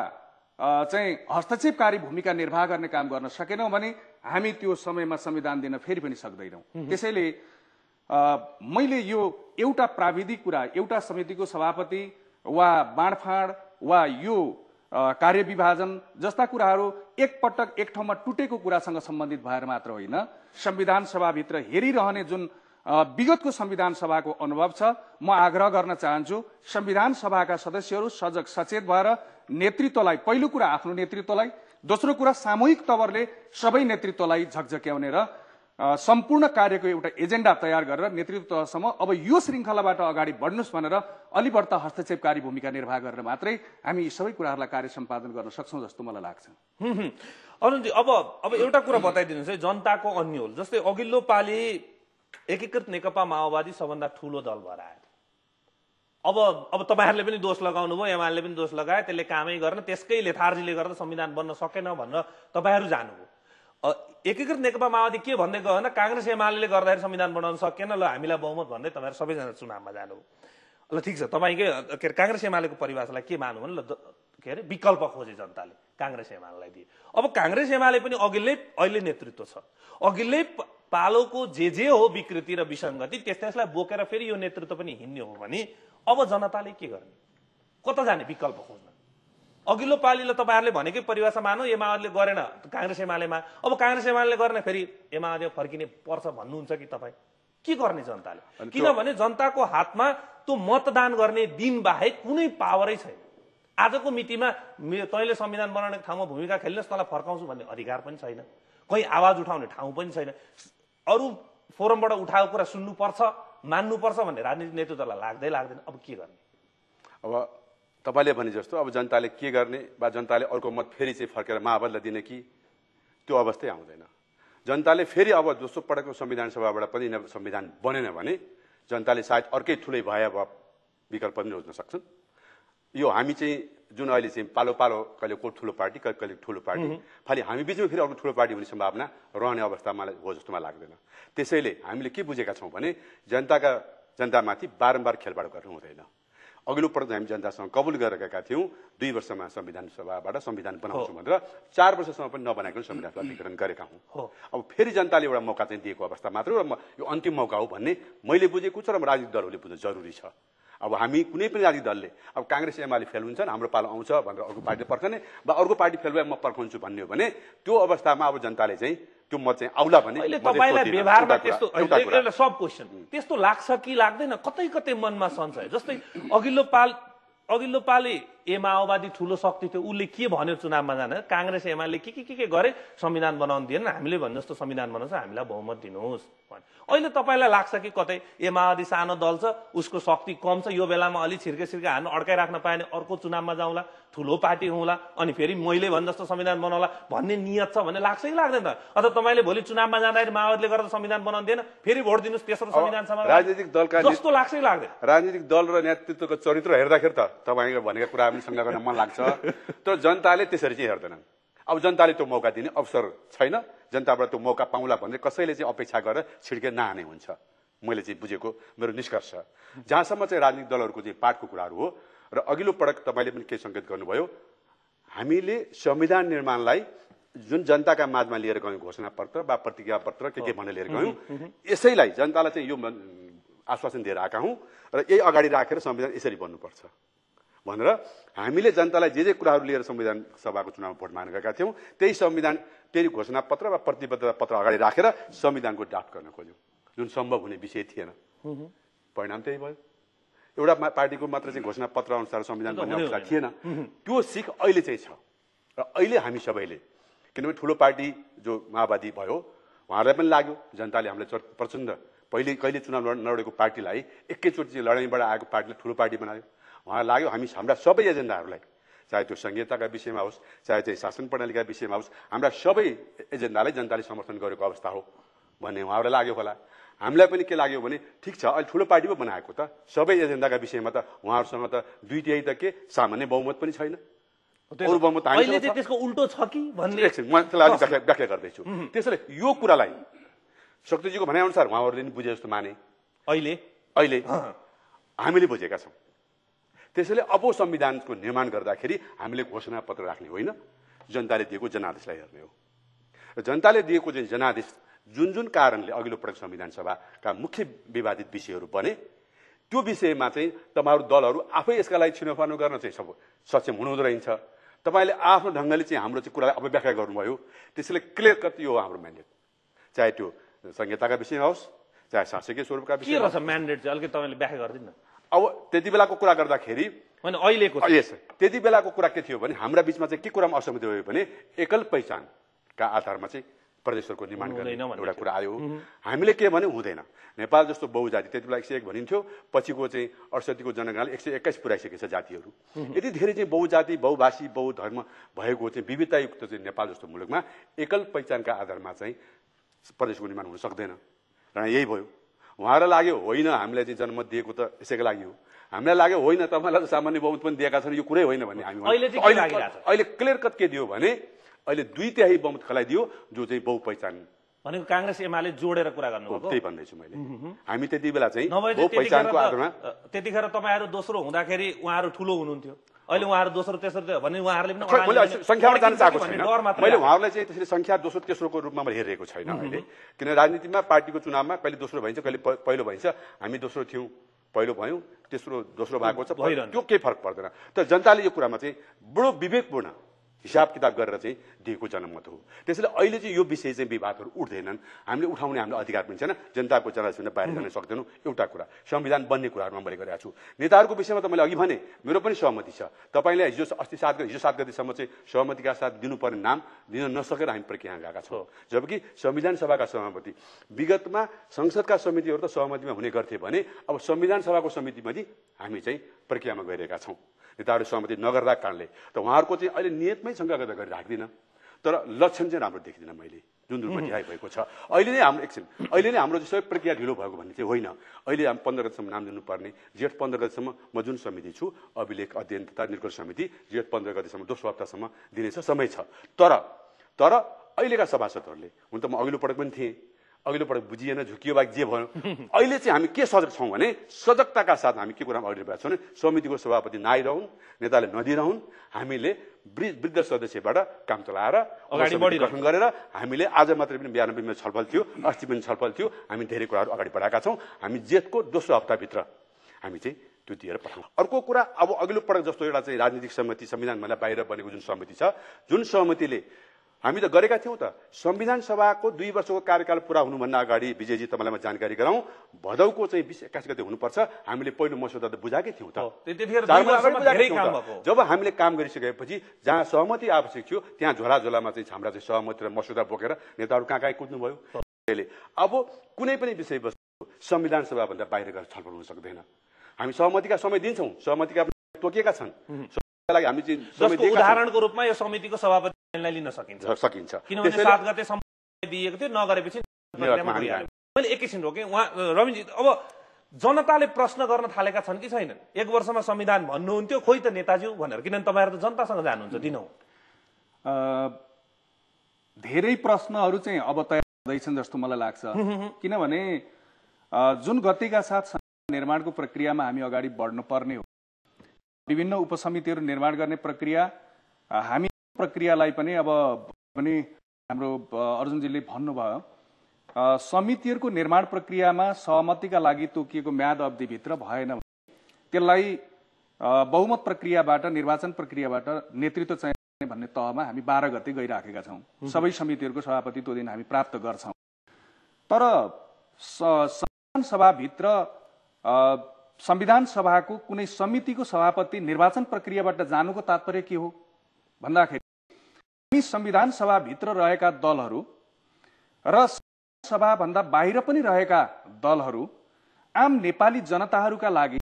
चाहिँ हस्तक्षेपकारी भूमिका निर्वाह गर्ने काम गर्न सकेनौँ भने हामी त्यो समयमा संविधान दिन फेरि पनि सक्दैनौँ त्यसैले मैले यो एउटा प्राविधिक कुरा एउटा समितिको सभापति वा बाँडफाँड वा यो कार्य विभाजन जस्ता कुराहरू एकपटक एक ठाउँमा टुटेको कुरासँग सम्बन्धित भएर मात्र होइन संविधान सभाभित्र हेरिरहने जुन विगतको संविधान सभाको अनुभव छ म आग्रह गर्न चाहन्छु संविधान सभाका सदस्यहरू सजग सचेत भएर नेतृत्वलाई पहिलो कुरा आफ्नो नेतृत्वलाई दोस्रो कुरा सामूहिक तवरले सबै नेतृत्वलाई झकझक्याउने र सम्पूर्ण कार्यको एउटा एजेन्डा तयार गरेर नेतृत्वसम्म अब यो श्रृङ्खलाबाट अगाडि बढ्नुहोस् भनेर अलि अलिबढ्ता हस्तक्षेपकारी भूमिका निर्वाह गरेर मात्रै हामी यी सबै कुराहरूलाई कार्य सम्पादन गर्न सक्छौँ जस्तो मलाई लाग्छ अरुणजी अब अब एउटा कुरा बताइदिनुहोस् है जनताको अन्य जस्तै अघिल्लो पालि एकीकृत नेकपा माओवादी सबभन्दा ठुलो दल भएर आयो अब अब तपाईँहरूले पनि दोष लगाउनु भयो एमाले पनि दोष लगाए त्यसले कामै गरेन त्यसकै लेथार्जीले गर्दा संविधान बन्न सकेन भनेर तपाईँहरू जानुभयो एकीकृत नेकपा माओवादी के भन्दै गयो भने काङ्ग्रेस एमाले गर्दाखेरि संविधान बनाउन सकेन ल हामीलाई बहुमत भन्दै तपाईँहरू सबैजना चुनावमा जानुभयो ल ठिक छ तपाईँकै के अरे काङ्ग्रेस एमालेको परिभाषालाई के मान्नु भने ल के अरे विकल्प खोजे जनताले काङ्ग्रेस एमालेलाई दिए अब काङ्ग्रेस एमाले पनि अघिल्लै अहिले नेतृत्व छ अघिल्लै पालोको जे जे हो विकृति र विसङ्गति त्यस त्यसलाई बोकेर फेरि यो नेतृत्व पनि हिँड्ने हो भने अब जनताले के गर्ने कता जाने विकल्प खोज्न अघिल्लो पालिलाई तपाईँहरूले भनेकै परिभाषा मानौ एमाले गरेन काङ्ग्रेस एमालेमा अब काङ्ग्रेस एमाले गरेन फेरि एमाले फर्किने पर्छ भन्नुहुन्छ कि तपाईँ के गर्ने जनताले किनभने जनताको हातमा त्यो मतदान गर्ने दिन बाहेक कुनै पावरै छैन आजको मितिमा तैँले संविधान बनाउने ठाउँमा भूमिका खेल्नुहोस् तँलाई फर्काउँछु भन्ने अधिकार पनि छैन कहीँ आवाज उठाउने ठाउँ पनि छैन अरू फोरमबाट उठाएको कुरा सुन्नुपर्छ मान्नुपर्छ भन्ने राजनीतिक नेतृत्वलाई लाग्दै लाग्दैन अब के गर्ने अब तपाईँले भने जस्तो अब जनताले के गर्ने वा जनताले अर्को मत फेरि चाहिँ फर्केर माओवादीलाई दिने कि त्यो अवस्थै आउँदैन जनताले फेरि अब दोस्रो पटकको संविधान सभाबाट पनि संविधान बनेन भने जनताले सायद अर्कै ठुलै भए विकल्प पनि रोज्न सक्छन् यो हामी चाहिँ जुन अहिले चाहिँ पालो पालो कहिले को ठुलो पार्टी कहिले कहिले ठुलो पार्टी खालि हामी बिचमा फेरि अर्को ठुलो पार्टी हुने सम्भावना रहने अवस्था मलाई हो जस्तो मलाई लाग्दैन त्यसैले हामीले के बुझेका छौँ भने जनताका जनतामाथि बारम्बार खेलबाड गर्नु हुँदैन अघिल्लो पटक हामी जनतासँग कबुल गरेका गएका थियौँ दुई वर्षमा संविधान सभाबाट संविधान बनाउँछौँ भनेर चार वर्षसम्म पनि नबनाएको संविधान वितरण गरेका हौँ अब फेरि जनताले एउटा मौका चाहिँ दिएको अवस्था मात्र हो र यो अन्तिम मौका हो भन्ने मैले बुझेको छु र राजनीतिक दलहरूले बुझ्नु जरुरी छ अब हामी कुनै पनि राजनीतिक दलले अब काङ्ग्रेस एमाले फेल हुन्छन् हाम्रो पालो आउँछ भनेर अर्को पार्टीले पर्खने वा अर्को पार्टी फेल भए म पर्खाउँछु भन्ने भने त्यो अवस्थामा अब जनताले चाहिँ त्यो म चाहिँ आउला भने त्यस्तो सब क्वेसन त्यस्तो लाग्छ कि लाग्दैन कतै कतै मनमा सन्छ जस्तै अघिल्लो पाल अघिल्लो पालि ए माओवादी ठुलो शक्ति थियो उसले के भन्यो चुनावमा जान काङ्ग्रेस एमाले के के के के गरे संविधान बनाउनु दिएन हामीले भने जस्तो संविधान बनाउँछ हामीलाई बहुमत दिनुहोस् भने अहिले तपाईँलाई लाग्छ कि कतै ए माओवादी सानो दल छ उसको शक्ति कम छ यो बेलामा अलि छिर्के छिर्के हार्नु अड्काइराख्न पाएन अर्को चुनावमा जाउँला ठुलो पार्टी हुँला अनि फेरि मैले भने जस्तो संविधान बनाउला भन्ने नियत छ भने लाग्छ कि लाग्दैन त अथवा तपाईँले भोलि चुनावमा जाँदाखेरि माओवादीले गर्दा संविधान बनाउँदैन फेरि भोट दिनुहोस् तेस्रो संविधान राजनीतिक दलका जस्तो लाग्छ कि लाग्दैन राजनीतिक दल र नेतृत्वको चरित्र हेर्दाखेरि त तपाईँको भनेका कुरा पनि सङ्घ गर्न मन लाग्छ तर जनताले त्यसरी चाहिँ हेर्दैनन् अब जनताले त्यो मौका दिने अवसर छैन जनताबाट त्यो मौका पाउँला भनेर कसैले चाहिँ अपेक्षा गरेर छिड्के नहाने हुन्छ मैले चाहिँ बुझेको मेरो निष्कर्ष जहाँसम्म चाहिँ राजनीतिक दलहरूको चाहिँ पाठको कुराहरू हो र अघिल्लो पटक तपाईँले पनि केही सङ्केत गर्नुभयो हामीले संविधान निर्माणलाई जुन जनताका माझमा लिएर गयौँ घोषणा पत्र वा पत्र के के भनेर लिएर गयौँ यसैलाई जनतालाई चाहिँ यो आश्वासन दिएर आएका हौँ र यही अगाडि राखेर संविधान यसरी बन्नुपर्छ भनेर हामीले जनतालाई जे जे कुराहरू लिएर संविधान सभाको चुनावमा भोट माग्न गएका थियौँ त्यही संविधान त्यही घोषणापत्र वा प्रतिबद्धता पत्र अगाडि राखेर संविधानको ड्राफ्ट गर्न खोज्यौँ जुन सम्भव हुने विषय थिएन परिणाम त्यही भयो एउटा पार्टीको मात्र चाहिँ घोषणा पत्र अनुसार संविधान भन्ने अवस्था थिएन त्यो सिख अहिले चाहिँ छ र अहिले हामी सबैले किनभने ठुलो पार्टी जो माओवादी भयो उहाँहरूलाई पनि लाग्यो जनताले हामीलाई प्रचण्ड पहिले कहिले चुनाव नलडेको पार्टीलाई एकैचोटि चाहिँ लडाइँबाट आएको पार्टीले ठुलो पार्टी बनायो उहाँलाई लाग्यो हामी हाम्रा सबै एजेन्डाहरूलाई चाहे त्यो संहिताका विषयमा होस् चाहे चाहिँ शासन प्रणालीका विषयमा होस् हाम्रा सबै एजेन्डालाई जनताले समर्थन गरेको अवस्था हो भन्ने उहाँहरूलाई लाग्यो होला हामीलाई पनि के लाग्यो भने ठिक छ अहिले ठुलो पार्टी पो बनाएको त सबै एजेन्डाका विषयमा त उहाँहरूसँग त दुई दुइटै त के सामान्य बहुमत पनि छैन बहुमत त्यसको उल्टो छ कि भन्ने म त्यसलाई अलिक व्याख्या गर्दैछु त्यसैले यो कुरालाई शक्तिजीको भनाइअनुसार उहाँहरूले नि बुझे जस्तो माने अहिले अहिले हामीले बुझेका छौँ त्यसैले अब संविधानको निर्माण गर्दाखेरि हामीले घोषणा पत्र राख्ने होइन जनताले दिएको जनादेशलाई हेर्ने हो र जनताले दिएको जुन जनादेश जुन जुन कारणले अघिल्लो पटक संविधान सभाका मुख्य विवादित विषयहरू बने त्यो विषयमा चाहिँ तपाईँहरू दलहरू आफै यसका लागि छिनोफानो गर्न चाहिँ सब सक्षम हुनुहुँदो रहेछ तपाईँले आफ्नो ढङ्गले चाहिँ हाम्रो चाहिँ कुरालाई अपव्याख्या गर्नुभयो त्यसैले क्लियर कट यो हाम्रो म्यान्डेट चाहे त्यो संहिताका विषयमा होस् चाहे शासकीय स्वरूपका विषय म्यान्डेट चाहिँ अलिकति तपाईँले व्याख्या अब त्यति बेलाको कुरा गर्दाखेरि अहिलेको यस त्यति बेलाको कुरा के थियो भने हाम्रा बिचमा चाहिँ के कुरामा असहमति भयो भने एकल पहिचानका आधारमा चाहिँ प्रदेशहरूको निर्माण गर्ने एउटा कुरा आयो हामीले के भन्यो हुँदैन नेपाल जस्तो बहुजाति त्यति बेला एक सय एक भनिन्थ्यो पछिको चाहिँ अडसठीको जनगणनाले एक सय एक्काइस पुऱ्याइसकेको छ जातिहरू यति धेरै चाहिँ बहुजाति बहुभाषी बहुधर्म भएको चाहिँ विविधतायुक्त चाहिँ नेपाल जस्तो मुलुकमा एकल पहिचानका आधारमा चाहिँ प्रदेशको निर्माण हुन सक्दैन र यही भयो उहाँहरूलाई लाग्यो होइन हामीलाई चाहिँ जन्म दिएको त यसैको लागि हो हामीलाई लाग्यो होइन तपाईँलाई त सामान्य बहुमत पनि दिएका छन् यो कुरै होइन भन्ने हामी अहिले क्लियर कट के दियो भने अहिले दुई तिहाई बहुमत खेलाइदियो जो चाहिँ बहुपहिचान भनेको काङ्ग्रेस एमाले जोडेर कुरा गर्नु त्यही भन्दैछु मैले हामी त्यति बेला चाहिँ बहुपहिचानको आधारमा त्यतिखेर तपाईँहरू दोस्रो हुँदाखेरि उहाँहरू ठुलो हुनुहुन्थ्यो अहिले उहाँहरू दोस्रो तेस्रो भने उहाँहरूले पनि सङ्ख्यामा जान चाहेको छैन मैले उहाँहरूलाई चाहिँ त्यसरी सङ्ख्या दोस्रो तेस्रोको रूपमा मैले हेरेको छैन अहिले किन राजनीतिमा पार्टीको चुनावमा कहिले दोस्रो भइन्छ कहिले पहिलो भइन्छ हामी दोस्रो थियौँ पहिलो भयौँ तेस्रो दोस्रो भएको छ त्यो केही फरक पर्दैन तर जनताले यो कुरामा चाहिँ बडो विवेकपूर्ण हिसाब किताब गरेर चाहिँ दिएको जनमत हो त्यसैले अहिले चाहिँ यो विषय चाहिँ विवादहरू उठ्दैनन् हामीले उठाउने हाम्रो अधिकार पनि छैन जनताको जनता बाहिर जान सक्दैनौँ एउटा कुरा संविधान बन्ने कुराहरूमा मैले गरेको छु नेताहरूको विषयमा त मैले अघि भने मेरो पनि सहमति छ तपाईँले हिजो अस्ति सात गति हिजो सात गतिसम्म चाहिँ सहमतिका साथ दिनुपर्ने नाम दिन नसकेर हामी प्रक्रियामा गएका छौँ जबकि संविधान सभाका सभापति विगतमा संसदका समितिहरू त सहमतिमा हुने गर्थे भने अब संविधान सभाको समितिमा समितिमाथि हामी चाहिँ प्रक्रियामा गइरहेका छौँ नेताहरू सहमति नगर्दा कारणले त उहाँहरूको चाहिँ अहिले नियतमै शङ्कागत गरेर राख्दिनँ तर लक्षण चाहिँ राम्रो देखिँदैन मैले जुन रूपमा रिहाई भएको छ अहिले नै हाम्रो एकछिन अहिले नै हाम्रो सबै प्रक्रिया ढिलो भएको भन्ने चाहिँ होइन अहिले हामी पन्ध्र गतिसम्म नाम दिनुपर्ने जेठ पन्ध्र गतिसम्म म जुन समिति छु अभिलेख अध्ययन तथा निर्कल समिति जेठ पन्ध्र गतिसम्म दोस्रो हप्तासम्म दिनेछ समय छ तर तर अहिलेका सभासदहरूले हुन त म अघिल्लो पटक पनि थिएँ पटक बुझिएन झुकियो बाहेक जे भयो अहिले चाहिँ हामी के सजग छौँ भने सजगताका साथ हामी के कुरामा अगाडि बढेका छौँ भने समितिको सभापति नआइरहन् नेताले नदिइरहन् हामीले वृद्ध सदस्यबाट काम चलाएर अगाडि बढी गठन गरेर हामीले आज मात्रै पनि बयानब्बेमा छलफल थियो अस्ति पनि छलफल थियो हामी धेरै कुराहरू अगाडि बढाएका छौँ हामी जेठको दोस्रो हप्ताभित्र हामी चाहिँ त्यो दिएर पठाउँ अर्को कुरा अब अघिल्लो पटक जस्तो एउटा चाहिँ राजनीतिक समिति संविधानभन्दा बाहिर बनेको जुन समिति छ जुन समितिले हामी त गरेका थियौँ त संविधान सभाको दुई वर्षको कार्यकाल पुरा हुनुभन्दा अगाडि विजयजी तपाईँलाई म जानकारी गराउँ भदौको चाहिँ बिस एक्काइस गते हुनुपर्छ हामीले पहिलो मसौदा त बुझाएकै थियौँ त जब हामीले काम गरिसकेपछि जहाँ सहमति आवश्यक थियो त्यहाँ झोला झोलामा चाहिँ हाम्रा चाहिँ सहमति र मसौदा बोकेर नेताहरू कहाँ कहाँ कुद्नुभयो अब कुनै पनि विषयवस्तु संविधान सभाभन्दा बाहिर गएर छलफल हुन सक्दैन हामी सहमतिका समय दिन्छौँ सहमतिका तोकेका छन् लागि हामी चाहिँ उदाहरणको रूपमा यो समितिको सभापति लिन सकिन्छ सकिन्छ किनभने सात गते दिएको थियो नगरेपछि मैले एकैछिन रोकेँ उहाँ अब जनताले प्रश्न गर्न थालेका छन् कि छैनन् एक वर्षमा संविधान भन्नुहुन्थ्यो खोइ त नेताज्यू भनेर किनभने तपाईँहरू त जनतासँग जानुहुन्छ दिनौ धेरै प्रश्नहरू चाहिँ अब तयार हुँदैछन् जस्तो मलाई लाग्छ किनभने जुन गतिका साथ निर्माणको प्रक्रियामा हामी अगाडि बढ्नुपर्ने हो विभिन्न उपसमितिहरू निर्माण गर्ने प्रक्रिया हामी प्रक्रियालाई पनि अब पनि हाम्रो अर्जुनजीले भन्नुभयो समितिहरूको निर्माण प्रक्रियामा सहमतिका लागि तोकिएको म्याद अवधिभित्र भएन त्यसलाई बहुमत प्रक्रियाबाट निर्वाचन प्रक्रियाबाट नेतृत्व चाहिने भन्ने तहमा हामी बाह्र गते गइराखेका छौँ सबै समितिहरूको सभापति त्यो दिन हामी प्राप्त गर्छौँ तर संविधान सभाभित्र संविधान सभाको कुनै समितिको सभापति निर्वाचन प्रक्रियाबाट जानुको तात्पर्य के हो भन्दाखेरि हामी संविधान सभाभित्र रहेका दलहरू र सभाभन्दा बाहिर पनि रहेका दलहरू आम नेपाली जनताहरूका लागि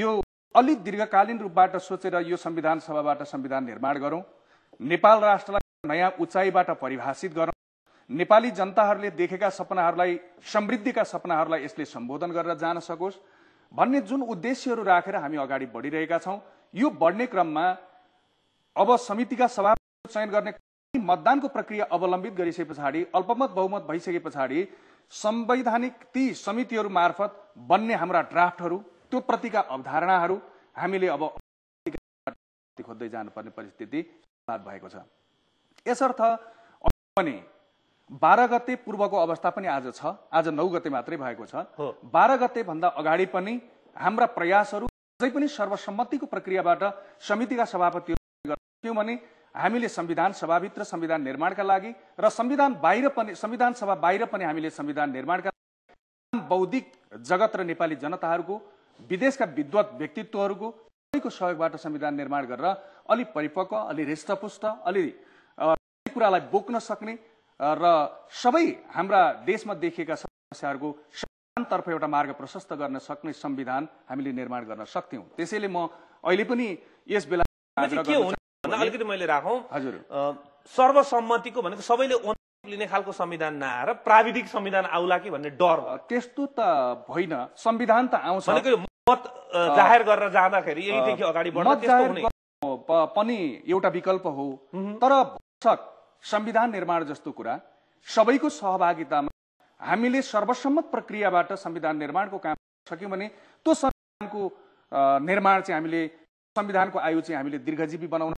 यो अलि दीर्घकालीन रूपबाट सोचेर यो संविधान सभाबाट संविधान निर्माण गरौँ नेपाल राष्ट्रलाई नयाँ उचाइबाट परिभाषित गरौँ नेपाली जनताहरूले देखेका सपनाहरूलाई समृद्धिका सपनाहरूलाई यसले सम्बोधन गरेर जान सकोस् भन्ने जुन उद्देश्यहरू राखेर हामी अगाडि बढिरहेका छौँ यो बढ्ने क्रममा अब समितिका सभा चयन गर्ने मतदानको प्रक्रिया अवलम्बित गरिसके पछाडि अल्पमत बहुमत भइसके पछाडि संवैधानिक ती समितिहरू मार्फत बन्ने हाम्रा ड्राफ्टहरू त्यो प्रतिका अवधारणाहरू हामीले अब खोज्दै जानुपर्ने परिस्थिति भएको छ यसर्थ पनि बाह्र गते पूर्वको अवस्था पनि आज छ आज नौ गते मात्रै भएको छ बाह्र गते भन्दा अगाडि पनि हाम्रा प्रयासहरू अझै पनि सर्वसम्मतिको प्रक्रियाबाट समितिका सभापतिहरू भने हामीले संविधान सभाभित्र संविधान निर्माणका लागि र संविधान बाहिर पनि संविधान सभा बाहिर पनि हामीले संविधान निर्माणका बौद्धिक जगत र नेपाली जनताहरूको विदेशका विद्वत व्यक्तित्वहरूको सबैको सहयोगबाट संविधान निर्माण गरेर अलि परिपक्व अलि हृष्टपुष्ट अलि कुरालाई बोक्न सक्ने र सबै हाम्रा देशमा देखिएका समस्याहरूको तर्फ एउटा मार्ग प्रशस्त गर्न सक्ने संविधान हामीले निर्माण गर्न सक्थ्यौँ त्यसैले म अहिले पनि यस बेला अलिकति मैले राखौँ सर्वसम्मतिको भनेको सबैले लिने खालको संविधान नआएर प्राविधिक संविधान आउला कि भन्ने डर त्यस्तो त होइन संविधान त आउँछ भनेको मत जाहेर गरेर जाँदाखेरि यहीदेखि अगाडि पनि एउटा विकल्प हो तर संविधान निर्माण जस्तो कुरा सबैको सहभागितामा हामीले सर्वसम्मत प्रक्रियाबाट संविधान निर्माणको काम सक्यौँ भने त्यो संविधानको निर्माण चाहिँ हामीले संविधानको आयु चाहिँ हामीले दीर्घजीवी बनाउन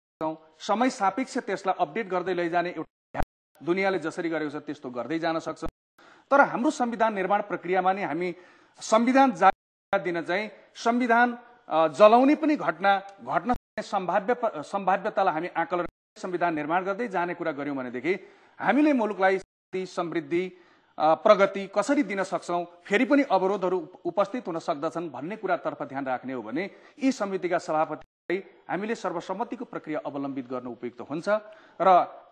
समय सापेक्ष त्यसलाई अपडेट गर्दै लैजाने एउटा दुनियाँले जसरी गरेको छ त्यस्तो गर्दै जान सक्छ तर हाम्रो संविधान निर्माण प्रक्रियामा नै हामी संविधान जारी दिन चाहिँ संविधान जलाउने पनि घटना घट्न सम्भाव्य सम्भाव्यतालाई हामी आकलन संविधान निर्माण गर्दै जाने कुरा गऱ्यौँ भनेदेखि हामीले मुलुकलाई शान्ति समृद्धि प्रगति कसरी दिन सक्छौँ फेरि पनि अवरोधहरू उपस्थित हुन सक्दछन् भन्ने कुरातर्फ ध्यान राख्ने हो भने यी समितिका सभापति हामीले सर्वसम्मतिको प्रक्रिया अवलम्बित गर्न उपयुक्त हुन्छ र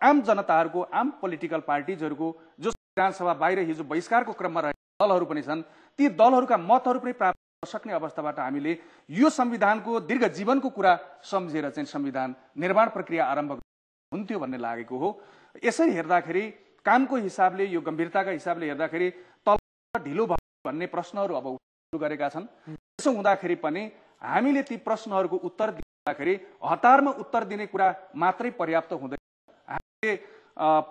आम जनताहरूको आम पोलिटिकल पार्टिजहरूको जो विधानसभा बाहिर हिजो बहिष्कारको क्रममा रहेका दलहरू पनि छन् ती दलहरूका मतहरू पनि प्राप्त गर्न सक्ने अवस्थाबाट हामीले यो संविधानको दीर्घ जीवनको कुरा सम्झेर चाहिँ संविधान निर्माण प्रक्रिया आरम्भ हुन्थ्यो भन्ने लागेको हो यसरी हेर्दाखेरि कामको हिसाबले यो गम्भीरताका हिसाबले हेर्दाखेरि तल ढिलो भयो भन्ने प्रश्नहरू अब गरेका छन् त्यसो हुँदाखेरि पनि हामीले ती प्रश्नहरूको उत्तर भन्दाखेरि हतारमा उत्तर दिने कुरा मात्रै पर्याप्त हुँदैन हामीले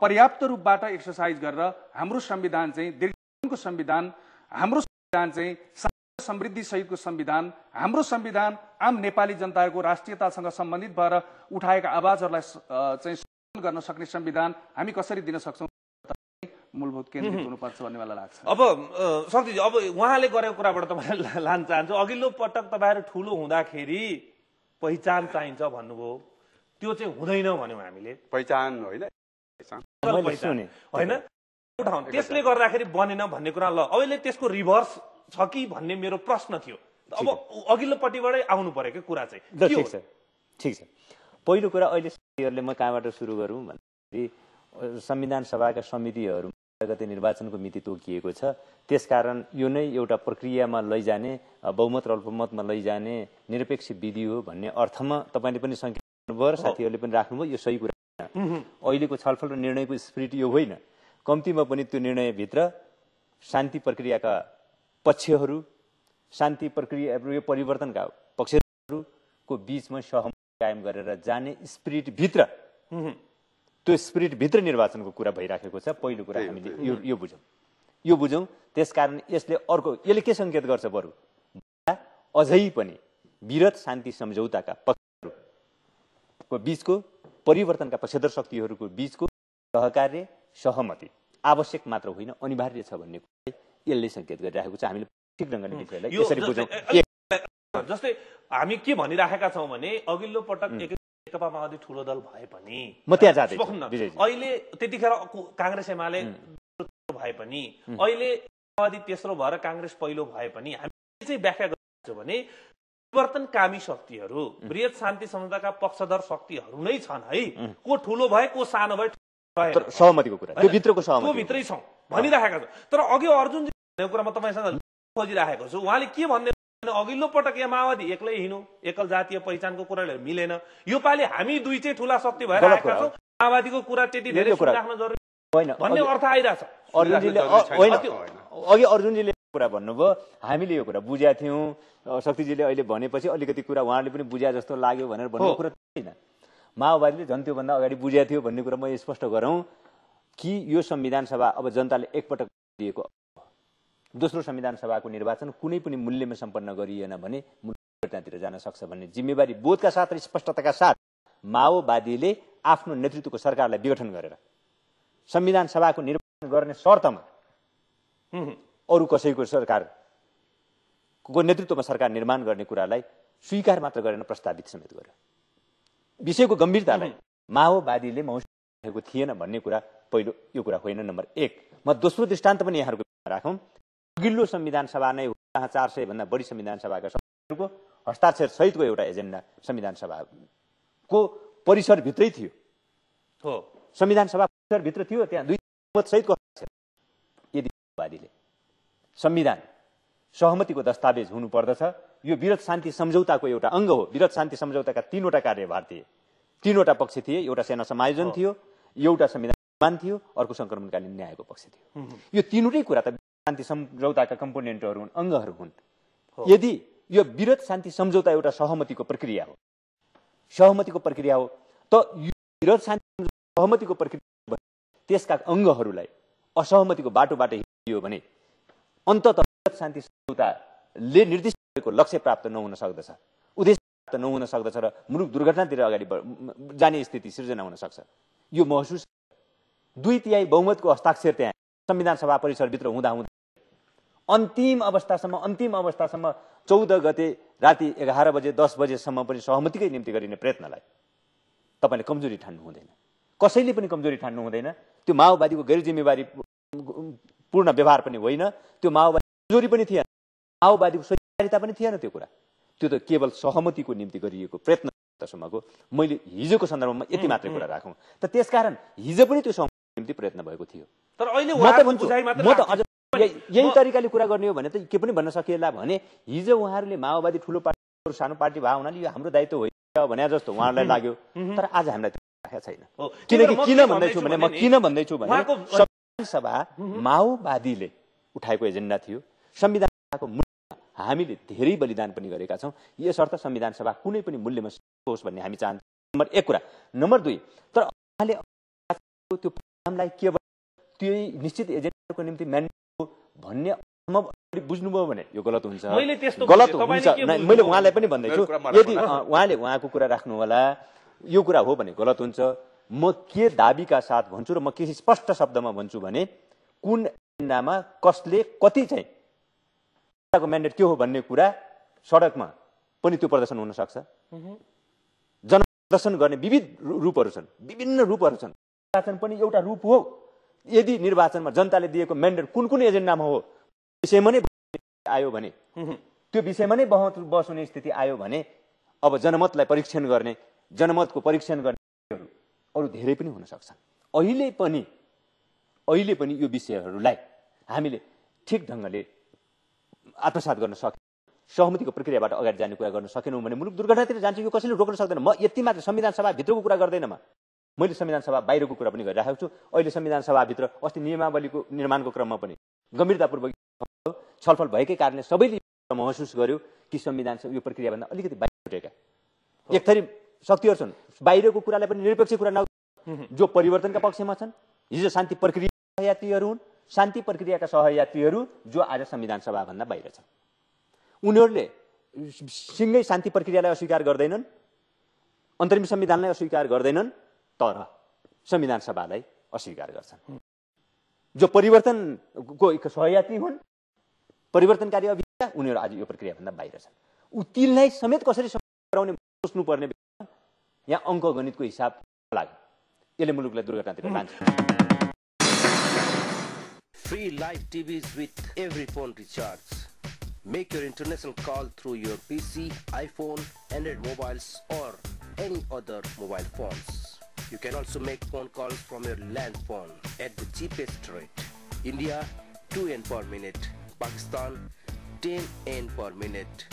पर्याप्त रूपबाट एक्सर्साइज गरेर हाम्रो संविधान चाहिँ दीर्घको संविधान हाम्रो संविधान चाहिँ समृद्धि सहितको संविधान हाम्रो संविधान आम नेपाली जनताको राष्ट्रियतासँग सम्बन्धित भएर उठाएका आवाजहरूलाई चाहिँ गर्न सक्ने संविधान हामी कसरी दिन सक्छौँ मूलभूत केन्द्रित हुनुपर्छ भन्ने मलाई लाग्छ अब शक्तिजी अब उहाँले गरेको कुराबाट तपाईँलाई लान चाहन्छु अघिल्लो पटक तपाईँहरू ठुलो हुँदाखेरि पहिचान चाहिन्छ भन्नुभयो त्यो चाहिँ हुँदैन भन्यौँ हामीले पहिचान होइन होइन उठाउनु त्यसले गर्दाखेरि बनेन भन्ने कुरा ल अहिले त्यसको रिभर्स छ कि भन्ने मेरो प्रश्न थियो अब अघिल्लोपट्टिबाटै आउनु पर्यो क्या कुरा चाहिँ ठिक छ पहिलो कुरा अहिले म कहाँबाट सुरु गरौँ भन्दाखेरि संविधान सभाका समितिहरू गते निर्वाचनको मिति तोकिएको छ त्यसकारण यो नै एउटा प्रक्रियामा लैजाने बहुमत र अल्पमतमा लैजाने निरपेक्ष विधि हो भन्ने अर्थमा तपाईँले पनि सङ्केत गर्नुभयो साथीहरूले पनि राख्नुभयो यो सही कुरा होइन अहिलेको छलफल र निर्णयको स्पिरिट यो होइन कम्तीमा पनि त्यो निर्णयभित्र शान्ति प्रक्रियाका पक्षहरू शान्ति प्रक्रिया यो परिवर्तनका पक्षहरूको बिचमा सहमति कायम गरेर जाने स्पिरिटभित्र त्यो स्पिरिटभित्र निर्वाचनको कुरा भइराखेको छ पहिलो कुरा हामीले यो यो बुझौँ यो बुझौँ त्यसकारण यसले अर्को यसले के सङ्केत गर्छ बरु अझै पनि विरत शान्ति सम्झौताका पक्षहरूको बिचको परिवर्तनका पक्षधर शक्तिहरूको बिचको सहकार्य सहमति आवश्यक मात्र होइन अनिवार्य छ भन्ने कुरा यसले सङ्केत गरिराखेको छ हामीले ठिक ढङ्गले यसरी बुझौँ जस्तै हामी के भनिराखेका छौँ भने अघिल्लो पटक नेकपा माओवादी ठुलो दल भए पनि म त्यहाँ जाँदै अहिले त्यतिखेर काङ्ग्रेस एमाले भए पनि अहिले माओवादी तेस्रो भएर काङ्ग्रेस पहिलो भए पनि हामी चाहिँ व्याख्या गर्छौँ भने परिवर्तनकामी शक्तिहरू वृहत शान्ति सम्झौताका पक्षधर शक्तिहरू नै छन् है को ठुलो भए को सानो भए सहमतिको कुरा त्यो भित्रको सहमति भित्रै छौँ भनिराखेका छौँ तर अघि अर्जुन भन्ने कुरा म तपाईँसँग खोजिराखेको छु उहाँले के भन्ने अघिल्लो पटक यहाँ माओवादी एक्लै हिँड्यो एकल जातीय पहिचानको कुराले मिलेन यो पालि हामी दुई चाहिँ ठुला शक्ति भएर आएका छौँ माओवादीको कुरा त्यति धेरै राख्न जरुरी होइन भन्ने अर्थ आइरहेछ अघि अर्जुनजीले कुरा भन्नुभयो हामीले यो कुरा बुझ्या थियौँ शक्तिजीले अहिले भनेपछि अलिकति कुरा उहाँले पनि बुझ्या जस्तो लाग्यो भनेर भन्ने कुरा छैन माओवादीले झन् त्योभन्दा अगाडि बुझ्या थियो भन्ने कुरा म स्पष्ट गरौँ कि यो संविधान सभा अब जनताले एकपटक दिएको दोस्रो संविधान सभाको निर्वाचन कुनै पनि मूल्यमा सम्पन्न गरिएन भने घटनातिर जान सक्छ भन्ने जिम्मेवारी बोधका साथ र स्पष्टताका साथ माओवादीले आफ्नो नेतृत्वको सरकारलाई विघटन गरेर संविधान सभाको निर्वाचन गर्ने शर्तमा अरू कसैको सरकारको नेतृत्वमा सरकार निर्माण गर्ने कुरालाई स्वीकार मात्र गरेन प्रस्तावित समेत गर्यो विषयको गम्भीरतालाई माओवादीले महसुस गरेको थिएन भन्ने कुरा पहिलो यो कुरा होइन नम्बर एक म दोस्रो दृष्टान्त पनि यहाँहरूको राखौँ अघिल्लो संविधान सभा नै हो जहाँ चार सयभन्दा बढी संविधान सभाका सदस्यहरूको हस्ताक्षर सहितको एउटा एजेन्डा संविधान सभाको परिसरभित्रै थियो हो संविधान सभा परिसरभित्र थियो त्यहाँ दुई सहितको हस्ताक्षर यदि संविधान सहमतिको दस्तावेज हुनुपर्दछ यो विरत शान्ति सम्झौताको एउटा अङ्ग हो विरत शान्ति सम्झौताका तिनवटा कार्यभार थिए तिनवटा पक्ष थिए एउटा सेना समायोजन थियो एउटा संविधान थियो अर्को संक्रमणकालीन न्यायको पक्ष थियो यो तिनवटै कुरा त शान्ति सम्झौताका कम्पोनेन्टहरू हुन् अङ्गहरू हुन् यदि यो विरोध शान्ति सम्झौता एउटा सहमतिको प्रक्रिया हो सहमतिको प्रक्रिया हो त यो विरोध शान्ति सहमतिको प्रक्रिया त्यसका अङ्गहरूलाई असहमतिको बाटोबाट हिँडियो भने अन्तत शान्ति सम्झौताले निर्देश गरेको लक्ष्य प्राप्त नहुन सक्दछ उद्देश्य प्राप्त नहुन सक्दछ र मुलुक दुर्घटनातिर अगाडि जाने स्थिति सिर्जना हुन सक्छ यो महसुस दुई तिहाई बहुमतको हस्ताक्षर त्यहाँ संविधान सभा परिसरभित्र हुँदा हुँदा अन्तिम अवस्थासम्म अन्तिम अवस्थासम्म चौध गते राति एघार बजे दस बजेसम्म पनि सहमतिकै निम्ति गरिने प्रयत्नलाई तपाईँले कमजोरी ठान्नु हुँदैन कसैले पनि कमजोरी ठान्नु हुँदैन त्यो माओवादीको गैर जिम्मेवारी पूर्ण व्यवहार पनि होइन त्यो माओवादी कमजोरी पनि थिएन माओवादीको स्वीकारिता पनि थिएन त्यो कुरा त्यो त केवल सहमतिको निम्ति गरिएको प्रयत्नसम्मको मैले हिजोको सन्दर्भमा यति मात्रै कुरा राखौँ त त्यसकारण हिजो पनि त्यो सहमतिको निम्ति प्रयत्न भएको थियो तर अहिले म त यही तरिकाले कुरा गर्ने हो भने त के पनि भन्न सकिएला भने हिजो उहाँहरूले माओवादी ठुलो पार्टी सानो पार्टी भए हुनाले यो हाम्रो दायित्व होइन भने जस्तो उहाँहरूलाई लाग्यो तर आज हामीलाई छैन किनकि किन भन्दैछु भने म किन भन्दैछु भने संविधान सभा माओवादीले उठाएको एजेन्डा थियो संविधानको मूल्यमा हामीले धेरै बलिदान पनि गरेका छौँ यसर्थ संविधान सभा कुनै पनि मूल्यमा होस् भन्ने हामी चाहन्छौँ नम्बर एक कुरा नम्बर दुई तर उहाँले त्यो प्रोग्रामलाई के त्यही निश्चित एजेन्डाको निम्ति म्यान्डेट भन्ने बुझ्नुभयो भने यो गलत हुन्छ गलत हुन्छ मैले उहाँलाई पनि भन्दैछु यदि उहाँले उहाँको कुरा राख्नु होला यो कुरा हो भने गलत हुन्छ म के दाबीका साथ भन्छु र म के स्पष्ट शब्दमा भन्छु भने कुन एजेन्डामा कसले कति चाहिँ म्यान्डेट के हो भन्ने कुरा सडकमा पनि त्यो प्रदर्शन हुन सक्छ प्रदर्शन गर्ने विविध रूपहरू छन् विभिन्न रूपहरू छन् निर्वाचन पनि एउटा रूप हो यदि निर्वाचनमा जनताले दिएको मेन्डेट कुन कुन एजेन्डामा हो विषयमा नै आयो भने त्यो विषयमा नै बहुत बस हुने स्थिति आयो भने अब जनमतलाई परीक्षण गर्ने जनमतको परीक्षण गर्नेहरू अरू धेरै पनि हुन सक्छन् अहिले पनि अहिले पनि यो विषयहरूलाई हामीले ठिक ढङ्गले आत्मसात गर्न सक सहमतिको प्रक्रियाबाट अगाडि जाने कुरा गर्न सकेनौँ भने मुलुक दुर्घटनातिर जान्छ यो कसैले रोक्न सक्दैन म यति मात्र संविधान सभाभित्रको कुरा गर्दैन म मैले संविधान सभा बाहिरको कुरा पनि गरिराखेको छु अहिले संविधान सभाभित्र अस्ति नियमावलीको निर्माणको क्रममा पनि गम्भीरतापूर्वक छलफल भएकै कारणले सबैले महसुस गर्यो कि संविधान यो प्रक्रियाभन्दा अलिकति बाहिर छुटेका एक थरी शक्तिहरू छन् बाहिरको कुरालाई पनि निरपेक्ष कुरा न जो परिवर्तनका पक्षमा छन् हिजो शान्ति प्रक्रिया सहयात्रीहरू हुन् शान्ति प्रक्रियाका सहयात्रीहरू जो आज संविधान सभाभन्दा बाहिर छन् उनीहरूले सिँगै शान्ति प्रक्रियालाई अस्वीकार गर्दैनन् अन्तरिम संविधानलाई अस्वीकार गर्दैनन् तर संविधान सभालाई अस्वीकार गर्छन् जो परिवर्तनको सहयात्री हुन् परिवर्तनकारी अभियान उनीहरू आज यो प्रक्रियाभन्दा बाहिर छन् तिनलाई समेत कसरी गराउने सोच्नुपर्ने यहाँ गणितको हिसाब लाग्यो यसले मुलुकलाई दुर्घटनातिर लान्छ Free live TVs with every phone recharge. Make your international call through your PC, iPhone, Android mobiles or any other mobile phones. You can also make phone calls from your land phone at the cheapest rate. India 2 N per minute, Pakistan 10 N per minute,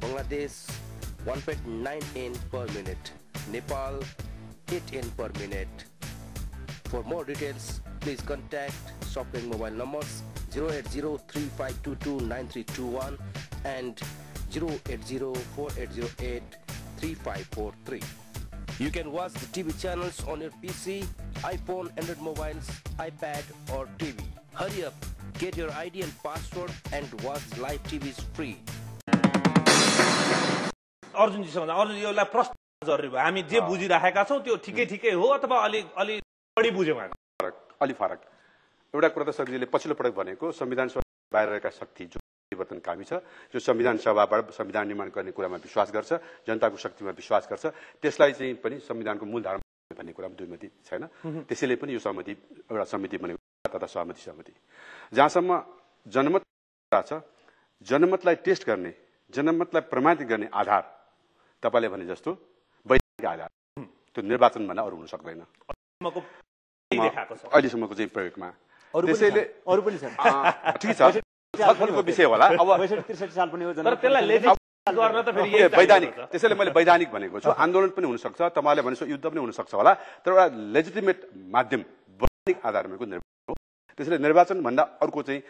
Bangladesh 1.9 N per minute, Nepal 8 N per minute. For more details, please contact shopping mobile numbers 08035229321 and 08048083543. You can watch the TV channels on your PC, iPhone, Android mobiles, iPad or TV. Hurry up, get your ID and password and watch live TV is free. अर्जुनजीसँग Arjun योलाई प्रश्न जरुरी हामी जे बुझिराखेका छौँ त्यो ठिकै ठिकै हो अथवा अलि अलि बढी बुझ्यौँ फरक अलि फरक एउटा कुरा त सरजीले पछिल्लो पटक भनेको संविधान बाहिर रहेका शक्ति जो कामी छ जो संविधान सभाबाट संविधान निर्माण गर्ने कुरामा विश्वास गर्छ जनताको शक्तिमा विश्वास गर्छ त्यसलाई चाहिँ पनि संविधानको मूलधारा भन्ने कुरामा दुईमति छैन त्यसैले पनि यो सहमति एउटा समिति भनेको तथा सहमति सहमति जहाँसम्म जनमत छ जनमतलाई टेस्ट गर्ने जनमतलाई प्रमाणित गर्ने आधार तपाईँले भने जस्तो वैधानिक आधार त्यो निर्वाचनभन्दा अरू हुन सक्दैन अहिलेसम्मको चाहिँ प्रयोगमा त्यसैले अरू पनि छ ठिक छ छलफलको विषय होला अब साल पनि तर त्यसलाई वैधानिक त्यसैले मैले वैधानिक भनेको छु आन्दोलन पनि हुनसक्छ तपाईँले भनेपछि युद्ध पनि हुनसक्छ होला तर एउटा लेजिटिमेट माध्यम वैधानिक आधारमा निर्वाचन हो त्यसैले भन्दा अर्को चाहिँ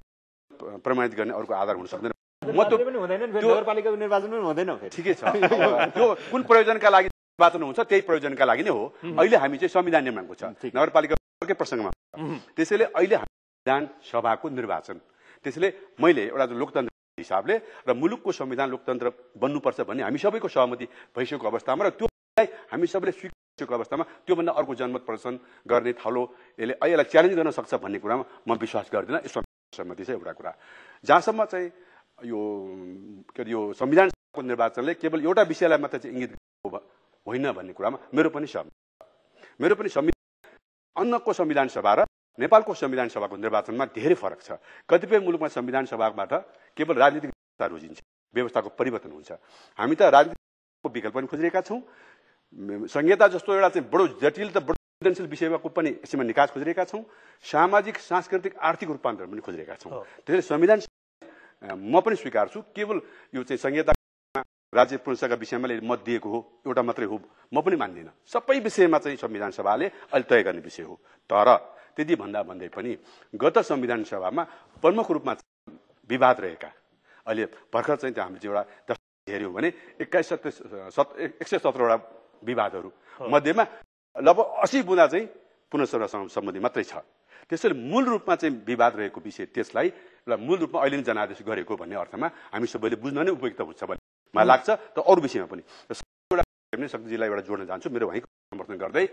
प्रमाणित गर्ने अर्को आधार हुन सक्दैन म नगरपालिकाको निर्वाचन पनि हुँदैन ठिकै छ त्यो कुन प्रयोजनका लागि निर्वाचन हुन्छ त्यही प्रयोजनका लागि नै हो अहिले हामी चाहिँ संविधान निर्माणको छ नगरपालिका प्रसङ्गमा त्यसैले अहिले संविधान सभाको निर्वाचन त्यसैले मैले एउटा लोकतन्त्र हिसाबले र मुलुकको संविधान लोकतन्त्र बन्नुपर्छ भन्ने हामी सबैको सहमति भइसकेको अवस्थामा र त्योलाई हामी सबैले स्वीकारिसकेको अवस्थामा त्योभन्दा अर्को जनमत प्रदर्शन गर्ने थालो यसले यसलाई च्यालेन्ज गर्न सक्छ भन्ने कुरामा म विश्वास गर्दिनँ यसमा सहमति छ एउटा कुरा जहाँसम्म चाहिँ यो के अरे यो संविधान सभाको निर्वाचनले केवल एउटा विषयलाई मात्र चाहिँ इङ्गित होइन भन्ने कुरामा मेरो पनि सहमति मेरो पनि संविधान अन्नको संविधान सभा र नेपालको संविधान सभाको निर्वाचनमा धेरै फरक छ कतिपय मुलुकमा संविधान सभाबाट केवल राजनीतिक व्यवस्था रोजिन्छ व्यवस्थाको परिवर्तन हुन्छ हामी त राजनीतिक विकल्प पनि खोजिरहेका छौँ संहिता जस्तो एउटा चाहिँ बडो जटिल त बडो संवेदनशील विषयमा पनि यसैमा निकास खोजिरहेका छौँ सामाजिक सांस्कृतिक आर्थिक रूपान्तरण पनि खोजिरहेका छौँ त्यसैले संविधान म पनि स्वीकार छु केवल यो चाहिँ संहितामा राज्य पुरुषका विषयमा मत दिएको हो एउटा मात्रै हो म पनि मान्दिनँ सबै विषयमा चाहिँ संविधान सभाले अहिले तय गर्ने विषय हो तर त्यति भन्दा भन्दै पनि गत संविधान सभामा प्रमुख रूपमा विवाद रहेका अहिले भर्खर चाहिँ त्यो हामीले एउटा हेऱ्यौँ भने एक्काइस सत्य सत एक सय सत्रवटा विवादहरू मध्येमा लगभग असी बुँदा चाहिँ पुनर्सभा सम्बन्धी मात्रै छ त्यसैले मूल रूपमा चाहिँ विवाद रहेको विषय त्यसलाई मूल रूपमा अहिले नै जनादेश गरेको भन्ने अर्थमा हामी सबैले बुझ्न नै उपयुक्त हुन्छ भन्ने मलाई लाग्छ त अरू विषयमा पनि एउटा शक्तिजीलाई एउटा जोड्न चाहन्छु मेरो उहाँको समर्थन गर्दै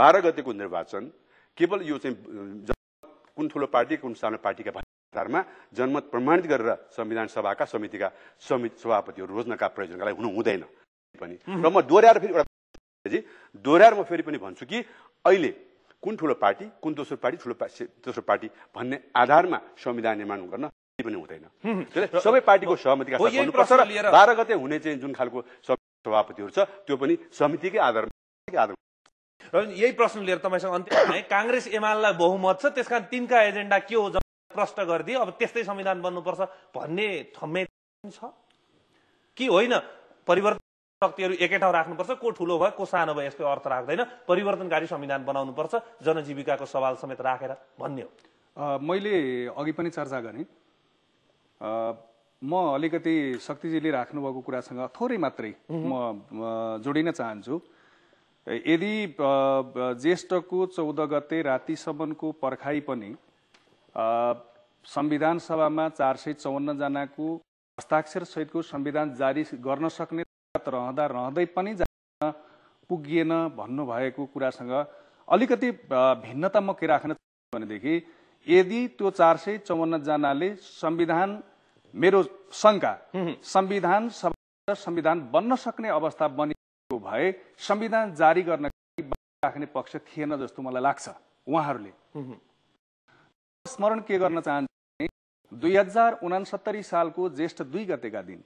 बाह्र गतेको निर्वाचन केवल यो चाहिँ कुन ठुलो पार्टी कुन सानो पार्टीका आधारमा जनमत प्रमाणित गरेर संविधान सभाका समितिका समिति सभापतिहरू रोज्नका प्रयोजनका लागि हुनु हुँदैन पनि र म दोहोऱ्याएर फेरि एउटा दोहोऱ्याएर म फेरि पनि भन्छु कि अहिले कुन ठुलो पार्टी कुन दोस्रो पार्टी ठुलो दोस्रो पार्टी भन्ने आधारमा संविधान निर्माण गर्न पनि हुँदैन सबै पार्टीको सहमतिका बाह्र गते हुने चाहिँ जुन खालको सभापतिहरू छ त्यो पनि समितिकै आधारमा आधारमा र यही प्रश्न लिएर तपाईँसँग अन्त्य काङ्ग्रेस एमालेलाई बहुमत छ त्यस कारण तिनका एजेन्डा के हो प्रष्ट गरिदिए अब त्यस्तै संविधान बन्नुपर्छ भन्ने ठम्मे छ कि होइन परिवर्तन शक्तिहरू एकै ठाउँ राख्नुपर्छ को ठुलो भयो को सानो भयो यस्तो अर्थ राख्दैन परिवर्तनकारी संविधान बनाउनुपर्छ जनजीविकाको सवाल समेत राखेर भन्ने हो मैले अघि पनि चर्चा गरेँ म अलिकति शक्तिजीले राख्नुभएको कुरासँग थोरै मात्रै म जोडिन चाहन्छु यदि ज्येष्ठको चौध गते रातिसम्मको पर्खाइ पनि संविधान सभामा चार सय चौवन्नजनाको हस्ताक्षरसहितको संविधान जारी गर्न सक्ने रहँदा रहँदै पनि जान पुगिएन भन्नुभएको कुरासँग अलिकति भिन्नता म के राख्न चाहन्छु भनेदेखि यदि त्यो चार सय चौवन्नजनाले संविधान मेरो शङ्का संविधान सभा संविधान बन्न सक्ने अवस्था बनि भए संविधान जारी गर्न राख्ने पक्ष थिएन जस्तो मलाई लाग्छ उहाँहरूले स्मरण के गर्न चाहन्छु दुई हजार उनासत्तरी सालको ज्येष्ठ दुई गतेका दिन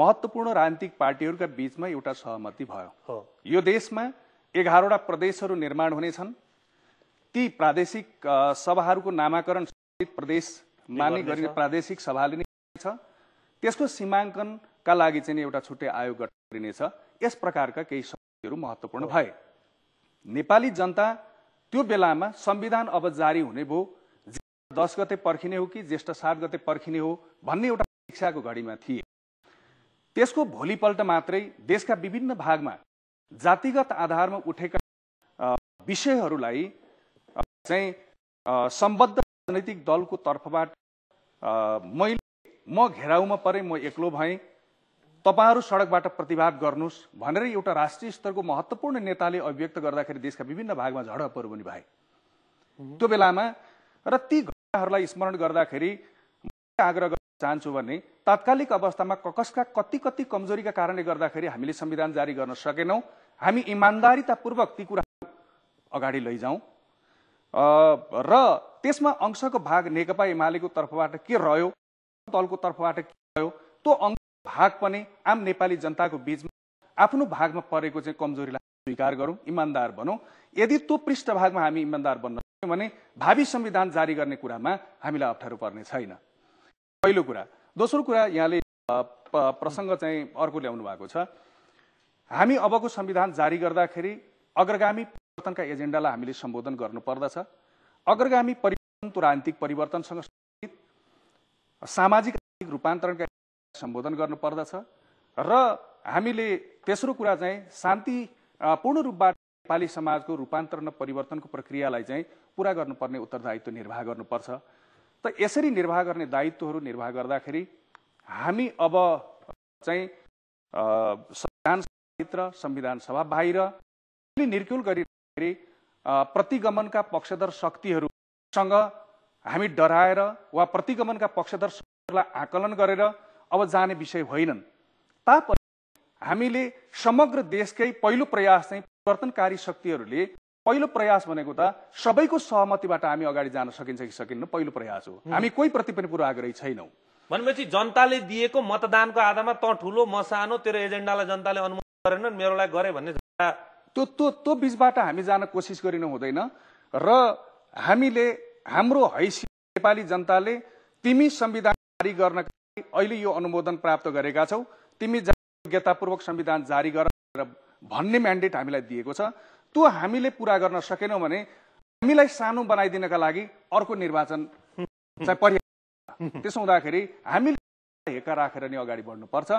महत्त्वपूर्ण राजनीतिक पार्टीहरूका बिचमा एउटा सहमति भयो यो देशमा एघारवटा प्रदेशहरू निर्माण हुनेछन् ती प्रादेशिक सभाहरूको नामाकरण प्रदेश मान्ने गरिने प्रादेशिक सभाले नै छ त्यसको सीमाङ्कन का लागि चाहिँ एउटा छुट्टै आयोग गरिनेछ यस प्रकारका केही शक्तिहरू महत्त्वपूर्ण भए नेपाली जनता त्यो बेलामा संविधान अब जारी हुने भयो दस गते पर्खिने हो कि ज्येष्ठ सात गते पर्खिने हो भन्ने एउटा शिक्षाको घडीमा थिए त्यसको भोलिपल्ट मात्रै देशका विभिन्न भागमा जातिगत आधारमा उठेका विषयहरूलाई चाहिँ सम्बद्ध राजनैतिक दलको तर्फबाट मैले म घेराउमा परेँ म एक्लो भएँ तपाईँहरू सडकबाट प्रतिवाद गर्नुहोस् भनेर एउटा राष्ट्रिय स्तरको महत्त्वपूर्ण नेताले अभिव्यक्त गर्दाखेरि देशका विभिन्न भागमा झडपहरू पनि भए त्यो बेलामा र ती घटनाहरूलाई स्मरण गर्दाखेरि आग्रह गर्न चाहन्छु भने तात्कालिक अवस्थामा ककसका कति कति कमजोरीका कारणले गर्दाखेरि हामीले संविधान जारी गर्न सकेनौँ हामी इमान्दारितापूर्वक ती कुरा अगाडि लैजाउँ र त्यसमा अंशको भाग नेकपा एमालेको तर्फबाट के रह्यो दलको तर्फबाट के रह्यो त्यो अंश भाग पनि आम नेपाली जनताको बीचमा आफ्नो भागमा परेको चाहिँ कमजोरीलाई स्वीकार गरौँ इमान्दार बनौँ यदि त्यो पृष्ठभागमा हामी इमान्दार बन्न सक्यौँ भने भावी संविधान जारी गर्ने कुरामा हामीलाई अप्ठ्यारो पर्ने छैन पहिलो कुरा दोस्रो कुरा यहाँले प्रसङ्ग चाहिँ अर्को ल्याउनु भएको छ हामी अबको संविधान जारी गर्दाखेरि अग्रगामी परिवर्तनका एजेन्डालाई हामीले सम्बोधन गर्नुपर्दछ अग्रगामी परिवर्तन तुरान्तिक परिवर्तनसँग सामाजिक रूपान्तरणका सम्बोधन गर्नुपर्दछ र हामीले तेस्रो कुरा चाहिँ शान्ति पूर्ण रूपबाट नेपाली समाजको रूपान्तरण परिवर्तनको प्रक्रियालाई चाहिँ पुरा गर्नुपर्ने उत्तरदायित्व निर्वाह गर्नुपर्छ त यसरी निर्वाह गर्ने दायित्वहरू निर्वाह गर्दाखेरि हामी अब चाहिँ संविधानभित्र संविधान सभा बाहिर निर्कुल गरिँदाखेरि प्रतिगमनका पक्षधर शक्तिहरूसँग हामी डराएर वा प्रतिगमनका पक्षधर शक्तिहरूलाई आकलन गरेर अब जाने विषय होइनन् तापनि हामीले समग्र देशकै पहिलो प्रयास चाहिँ परिवर्तनकारी शक्तिहरूले पहिलो प्रयास भनेको त सबैको सहमतिबाट हामी अगाडि जान सकिन्छ कि सकिन्न पहिलो प्रयास हो हामी कोही प्रति पनि पुरा आग्रही छैनौँ भनेपछि जनताले दिएको मतदानको आधारमा त ठुलो म सानो तेरो एजेन्डालाई जनताले अनुमोदन गरेनन् मेरोलाई गरे भन्ने त्यो त्यो त्यो बिचबाट हामी जान कोसिस गरिनु हुँदैन र हामीले हाम्रो हैसियत नेपाली जनताले तिमी संविधान जारी गर्नका अहिले यो अनुमोदन प्राप्त गरेका छौँ तिमी योग्यतापूर्वक संविधान जारी गर भन्ने म्यान्डेट हामीलाई दिएको छ त्यो हामीले पुरा गर्न सकेनौँ भने हामीलाई सानो बनाइदिनका लागि अर्को निर्वाचन चाहिँ परि त्यसो हुँदाखेरि हामीले हेका राखेर नै अगाडि बढ्नुपर्छ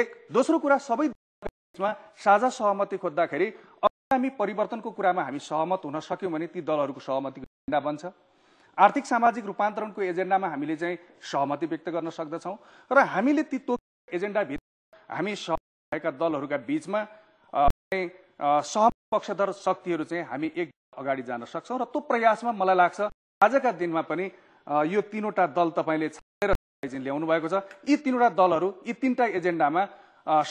एक दोस्रो कुरा सबै बिचमा साझा सहमति खोज्दाखेरि आगामी परिवर्तनको कुरामा हामी सहमत हुन सक्यौँ भने ती दलहरूको सहमति बन्छ आर्थिक सामाजिक रूपान्तरणको एजेन्डामा हामीले चाहिँ सहमति व्यक्त गर्न सक्दछौँ र हामीले ती तो एजेन्डाभित्र हामी भएका दलहरूका बिचमा पक्षधर शक्तिहरू चाहिँ हामी एक अगाडि जान सक्छौँ र त्यो प्रयासमा मलाई लाग्छ आजका दिनमा पनि यो तिनवटा दल तपाईँले छाडेर ल्याउनु भएको छ यी तिनवटा दलहरू यी तिनवटा एजेन्डामा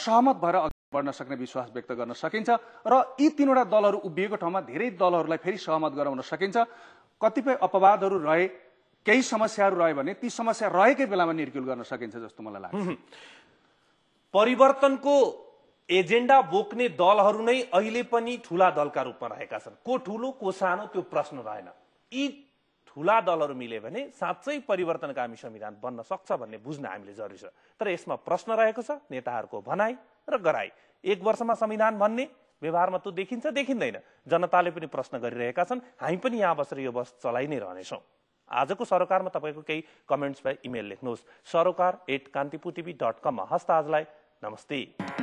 सहमत भएर अघि बढ्न सक्ने विश्वास व्यक्त गर्न सकिन्छ र यी तिनवटा दलहरू उभिएको ठाउँमा धेरै दलहरूलाई फेरि सहमत गराउन सकिन्छ कतिपय अपवादहरू रहे केही समस्याहरू रह्यो भने ती समस्या रहेकै बेलामा निर्कुल गर्न सकिन्छ जस्तो मलाई लाग्छ परिवर्तनको एजेन्डा बोक्ने दलहरू नै अहिले पनि ठुला दलका रूपमा रहेका छन् को ठुलो को सानो त्यो प्रश्न रहेन यी ठुला दलहरू मिल्यो भने साँच्चै परिवर्तनका हामी संविधान बन्न सक्छ भन्ने बुझ्न हामीले जरुरी छ तर यसमा प्रश्न रहेको छ नेताहरूको भनाइ र गराई एक वर्षमा संविधान भन्ने व्यवहारमा त्यो देखिन्छ देखिँदैन जनताले पनि प्रश्न गरिरहेका छन् हामी पनि यहाँ बसेर यो बस चलाइ नै रहनेछौँ आजको सरोकारमा तपाईँको केही कमेन्ट्स भए इमेल लेख्नुहोस् सरोकार एट कान्तिपुर टिभी डट कममा हस्त आजलाई नमस्ते